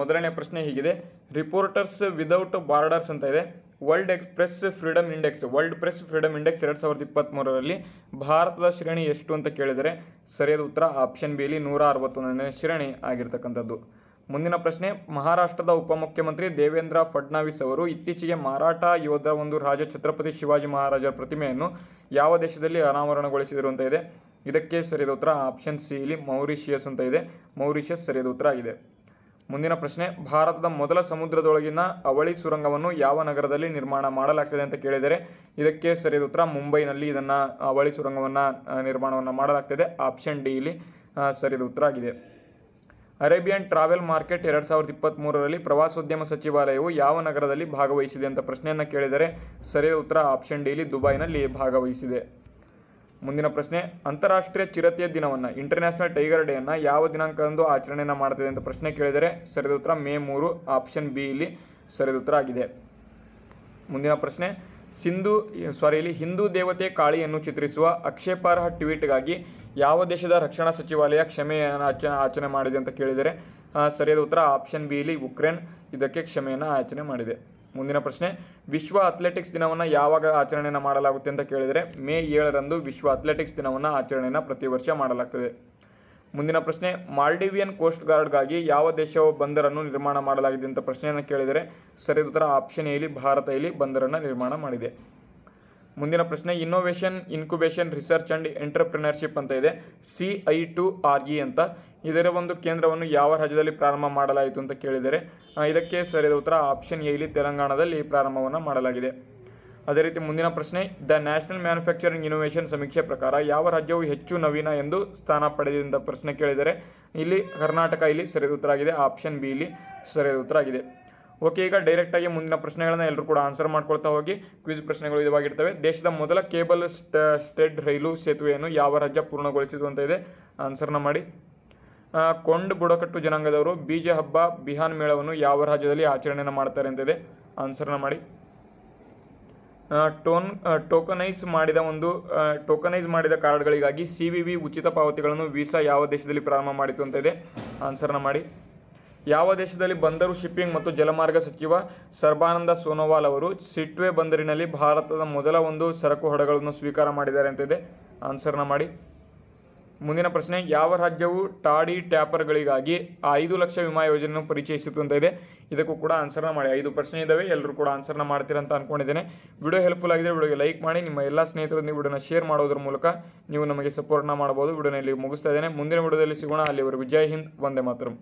ಮೊದಲನೇ ಪ್ರಶ್ನೆ ಹೀಗಿದೆ ರಿಪೋರ್ಟರ್ಸ್ ವಿದೌಟ್ ಬಾರ್ಡರ್ಸ್ ಅಂತ ಇದೆ world express freedom index world press freedom index ಎರಡು ಸಾವಿರದ ಇಪ್ಪತ್ತ್ಮೂರರಲ್ಲಿ ಭಾರತದ ಶ್ರೇಣಿ ಎಷ್ಟು ಅಂತ ಕೇಳಿದರೆ ಸರಿಯಾದ ಉತ್ತರ ಆಪ್ಷನ್ ಬಿಲಿ ನೂರ ಅರವತ್ತೊಂದನೇ ಶ್ರೇಣಿ ಆಗಿರ್ತಕ್ಕಂಥದ್ದು ಮುಂದಿನ ಪ್ರಶ್ನೆ ಮಹಾರಾಷ್ಟ್ರದ ಉಪಮುಖ್ಯಮಂತ್ರಿ ದೇವೇಂದ್ರ ಫಡ್ನವೀಸ್ ಅವರು ಇತ್ತೀಚೆಗೆ ಮಾರಾಟ ಯೋಧ ಒಂದು ರಾಜ ಛತ್ರಪತಿ ಶಿವಾಜಿ ಮಹಾರಾಜರ ಪ್ರತಿಮೆಯನ್ನು ಯಾವ ದೇಶದಲ್ಲಿ ಅನಾವರಣಗೊಳಿಸಿದರು ಅಂತ ಇದೆ ಇದಕ್ಕೆ ಸರಿಯಾದ ಉತ್ತರ ಆಪ್ಷನ್ ಸಿ ಇಲ್ಲಿ ಮೌರಿಷಿಯಸ್ ಅಂತ ಇದೆ ಮೌರಿಷಿಯಸ್ ಸರಿಯಾದ ಉತ್ತರ ಆಗಿದೆ ಮುಂದಿನ ಪ್ರಶ್ನೆ ಭಾರತದ ಮೊದಲ ಸಮುದ್ರದೊಳಗಿನ ಅವಳಿ ಸುರಂಗವನ್ನು ಯಾವ ನಗರದಲ್ಲಿ ನಿರ್ಮಾಣ ಮಾಡಲಾಗ್ತದೆ ಅಂತ ಕೇಳಿದರೆ ಇದಕ್ಕೆ ಸರಿಯಾದ ಉತ್ತರ ಮುಂಬೈನಲ್ಲಿ ಇದನ್ನು ಅವಳಿ ಸುರಂಗವನ್ನು ನಿರ್ಮಾಣವನ್ನು ಮಾಡಲಾಗ್ತದೆ ಆಪ್ಷನ್ ಡಿ ಇಲ್ಲಿ ಸರಿಯಾದ ಉತ್ತರ ಆಗಿದೆ ಅರೇಬಿಯನ್ ಟ್ರಾವೆಲ್ ಮಾರ್ಕೆಟ್ ಎರಡು ಸಾವಿರದ ಇಪ್ಪತ್ತ್ಮೂರರಲ್ಲಿ ಪ್ರವಾಸೋದ್ಯಮ ಸಚಿವಾಲಯವು ಯಾವ ನಗರದಲ್ಲಿ ಭಾಗವಹಿಸಿದೆ ಅಂತ ಪ್ರಶ್ನೆಯನ್ನು ಕೇಳಿದರೆ ಸರಿಯಾದ ಉತ್ತರ ಆಪ್ಷನ್ ಡಿ ಇಲ್ಲಿ ದುಬೈನಲ್ಲಿ ಭಾಗವಹಿಸಿದೆ ಮುಂದಿನ ಪ್ರಶ್ನೆ ಅಂತಾರಾಷ್ಟ್ರೀಯ ಚಿರತೆಯ ದಿನವನ್ನು ಇಂಟರ್ನ್ಯಾಷನಲ್ ಟೈಗರ್ ಡೇಯನ್ನು ಯಾವ ದಿನಾಂಕದಂದು ಆಚರಣೆಯನ್ನು ಮಾಡ್ತದೆ ಅಂತ ಪ್ರಶ್ನೆ ಕೇಳಿದರೆ ಸರಿದ ಉತ್ತರ ಮೇ ಮೂರು ಆಪ್ಷನ್ ಬಿ ಇಲ್ಲಿ ಸರಿದ ಉತ್ತರ ಆಗಿದೆ ಮುಂದಿನ ಪ್ರಶ್ನೆ ಸಿಂಧು ಸಾರಿ ಇಲ್ಲಿ ಹಿಂದೂ ದೇವತೆ ಕಾಳಿಯನ್ನು ಚಿತ್ರಿಸುವ ಆಕ್ಷೇಪಾರ್ಹ ಟ್ವೀಟ್ಗಾಗಿ ಯಾವ ದೇಶದ ರಕ್ಷಣಾ ಸಚಿವಾಲಯ ಕ್ಷಮೆಯನ್ನು ಆಚ ಆಚರಣೆ ಮಾಡಿದೆ ಅಂತ ಕೇಳಿದರೆ ಸರಿಯಾದ ಉತ್ತರ ಆಪ್ಷನ್ ಬಿ ಇಲ್ಲಿ ಉಕ್ರೇನ್ ಇದಕ್ಕೆ ಕ್ಷಮೆಯನ್ನು ಆಚರಣೆ ಮಾಡಿದೆ ಮುಂದಿನ ಪ್ರಶ್ನೆ ವಿಶ್ವ ಅಥ್ಲೆಟಿಕ್ಸ್ ದಿನವನ್ನು ಯಾವಾಗ ಆಚರಣೆಯನ್ನು ಮಾಡಲಾಗುತ್ತೆ ಅಂತ ಕೇಳಿದರೆ ಮೇ ಏಳರಂದು ವಿಶ್ವ ಅಥ್ಲೆಟಿಕ್ಸ್ ದಿನವನ್ನು ಆಚರಣೆಯನ್ನು ಪ್ರತಿ ವರ್ಷ ಮಾಡಲಾಗ್ತದೆ ಮುಂದಿನ ಪ್ರಶ್ನೆ ಮಾಲ್ಡೀವಿಯನ್ ಕೋಸ್ಟ್ ಗಾರ್ಡ್ಗಾಗಿ ಯಾವ ದೇಶವು ಬಂದರನ್ನು ನಿರ್ಮಾಣ ಮಾಡಲಾಗಿದೆ ಅಂತ ಪ್ರಶ್ನೆಯನ್ನು ಕೇಳಿದರೆ ಸರಿಯಾದ ಆಪ್ಷನ್ ಎಲ್ಲಿ ಭಾರತ ಇಲ್ಲಿ ಬಂದರನ್ನು ನಿರ್ಮಾಣ ಮಾಡಿದೆ ಮುಂದಿನ ಪ್ರಶ್ನೆ innovation incubation research and entrepreneurship ಅಂತ ಇದೆ C I two R E ಅಂತ ಇದರ ಒಂದು ಕೇಂದ್ರವನ್ನು ಯಾವ ರಾಜ್ಯದಲ್ಲಿ ಪ್ರಾರಂಭ ಮಾಡಲಾಯಿತು ಅಂತ ಕೇಳಿದರೆ ಇದಕ್ಕೆ ಸರಿಯಾದ ಉತ್ತರ ಆಪ್ಷನ್ ಇಲ್ಲಿ ತೆಲಂಗಾಣದಲ್ಲಿ ಪ್ರಾರಂಭವನ್ನು ಮಾಡಲಾಗಿದೆ ಅದೇ ರೀತಿ ಮುಂದಿನ ಪ್ರಶ್ನೆ ದ ನ್ಯಾಷನಲ್ ಮ್ಯಾನುಫ್ಯಾಕ್ಚರಿಂಗ್ ಇನೋವೇಷನ್ ಸಮೀಕ್ಷೆ ಪ್ರಕಾರ ಯಾವ ರಾಜ್ಯವು ಹೆಚ್ಚು ನವೀನ ಎಂದು ಸ್ಥಾನ ಪಡೆದಿಂದ ಪ್ರಶ್ನೆ ಕೇಳಿದರೆ ಇಲ್ಲಿ ಕರ್ನಾಟಕ ಇಲ್ಲಿ ಸರಿಯಾದ ಉತ್ತರ ಆಗಿದೆ ಆಪ್ಷನ್ ಬಿ ಇಲ್ಲಿ ಸರಿಯಾದ ಉತ್ತರ ಆಗಿದೆ ಓಕೆ ಈಗ ಡೈರೆಕ್ಟಾಗಿ ಮುಂದಿನ ಪ್ರಶ್ನೆಗಳನ್ನು ಎಲ್ಲರೂ ಕೂಡ ಆನ್ಸರ್ ಮಾಡ್ಕೊಳ್ತಾ ಹೋಗಿ ಕ್ವಿಜ್ ಪ್ರಶ್ನೆಗಳು ಇದಾಗಿರ್ತವೆ ದೇಶದ ಮೊದಲ ಕೇಬಲ್ ಸ್ಟೆಡ್ ರೈಲು ಸೇತುವೆಯನ್ನು ಯಾವ ರಾಜ್ಯ ಪೂರ್ಣಗೊಳಿಸಿತು ಅಂತ ಇದೆ ಆನ್ಸರ್ನ ಮಾಡಿ ಕೊಂಡ್ ಬುಡಕಟ್ಟು ಜನಾಂಗದವರು ಬೀಜ ಹಬ್ಬ ಬಿಹಾನ್ ಮೇಳವನ್ನು ಯಾವ ರಾಜ್ಯದಲ್ಲಿ ಆಚರಣೆಯನ್ನು ಮಾಡ್ತಾರೆ ಅಂತಿದೆ ಆನ್ಸರ್ನ ಮಾಡಿ ಟೋನ್ ಟೋಕನೈಸ್ ಮಾಡಿದ ಒಂದು ಟೋಕನೈಸ್ ಮಾಡಿದ ಕಾರ್ಡ್ಗಳಿಗಾಗಿ ಸಿ ವಿ ವಿ ಉಚಿತ ಪಾವತಿಗಳನ್ನು ವೀಸಾ ಯಾವ ದೇಶದಲ್ಲಿ ಪ್ರಾರಂಭ ಮಾಡಿತು ಅಂತ ಇದೆ ಆನ್ಸರ್ನ ಮಾಡಿ ಯಾವ ದೇಶದಲ್ಲಿ ಬಂದರು ಶಿಪ್ಪಿಂಗ್ ಮತ್ತು ಜಲಮಾರ್ಗ ಸಚಿವ ಸರ್ಬಾನಂದ ಸೋನೋವಾಲ್ ಅವರು ಸಿಟ್ವೆ ಬಂದರಿನಲ್ಲಿ ಭಾರತದ ಮೊದಲ ಒಂದು ಸರಕು ಹಡಗಳನ್ನು ಸ್ವೀಕಾರ ಮಾಡಿದ್ದಾರೆ ಅಂತಿದೆ ಆನ್ಸರ್ನ ಮಾಡಿ ಮುಂದಿನ ಪ್ರಶ್ನೆ ಯಾವ ರಾಜ್ಯವು ಟಾಡಿ ಟ್ಯಾಪರ್ಗಳಿಗಾಗಿ ಐದು ಲಕ್ಷ ವಿಮಾ ಯೋಜನೆಯನ್ನು ಪರಿಚಯಿಸಿತು ಅಂತ ಇದೆ ಇದಕ್ಕೂ ಕೂಡ ಆನ್ಸರ್ನ ಮಾಡಿ ಐದು ಪ್ರಶ್ನೆ ಇದ್ದಾವೆ ಎಲ್ಲರೂ ಕೂಡ ಆನ್ಸರ್ನ ಮಾಡ್ತೀರ ಅಂತ ಅಂದ್ಕೊಂಡಿದ್ದೇನೆ ವಿಡಿಯೋ ಹೆಲ್ಪ್ಫುಲ್ ಆಗಿದೆ ವಿಡಿಯೋಗೆ ಲೈಕ್ ಮಾಡಿ ನಿಮ್ಮ ಎಲ್ಲ ಸ್ನೇಹಿತರೊಂದಿಗೆ ವಿಡಿಯೋನ ಶೇರ್ ಮಾಡೋದ್ರ ಮೂಲಕ ನೀವು ನಮಗೆ ಸಪೋರ್ಟ್ನ ಮಾಡ್ಬೋದು ವಿಡಿಯೋನ ಇಲ್ಲಿ ಮುಗಿಸ್ತಾ ಇದ್ದೇನೆ ಮುಂದಿನ ವಿಡಿಯೋದಲ್ಲಿ ಸಿಗೋಣ ಅಲ್ಲಿವರೆಗೂ ವಿಜಯ್ ಹಿಂದ್ ವಂದೇ ಮಾತರಂ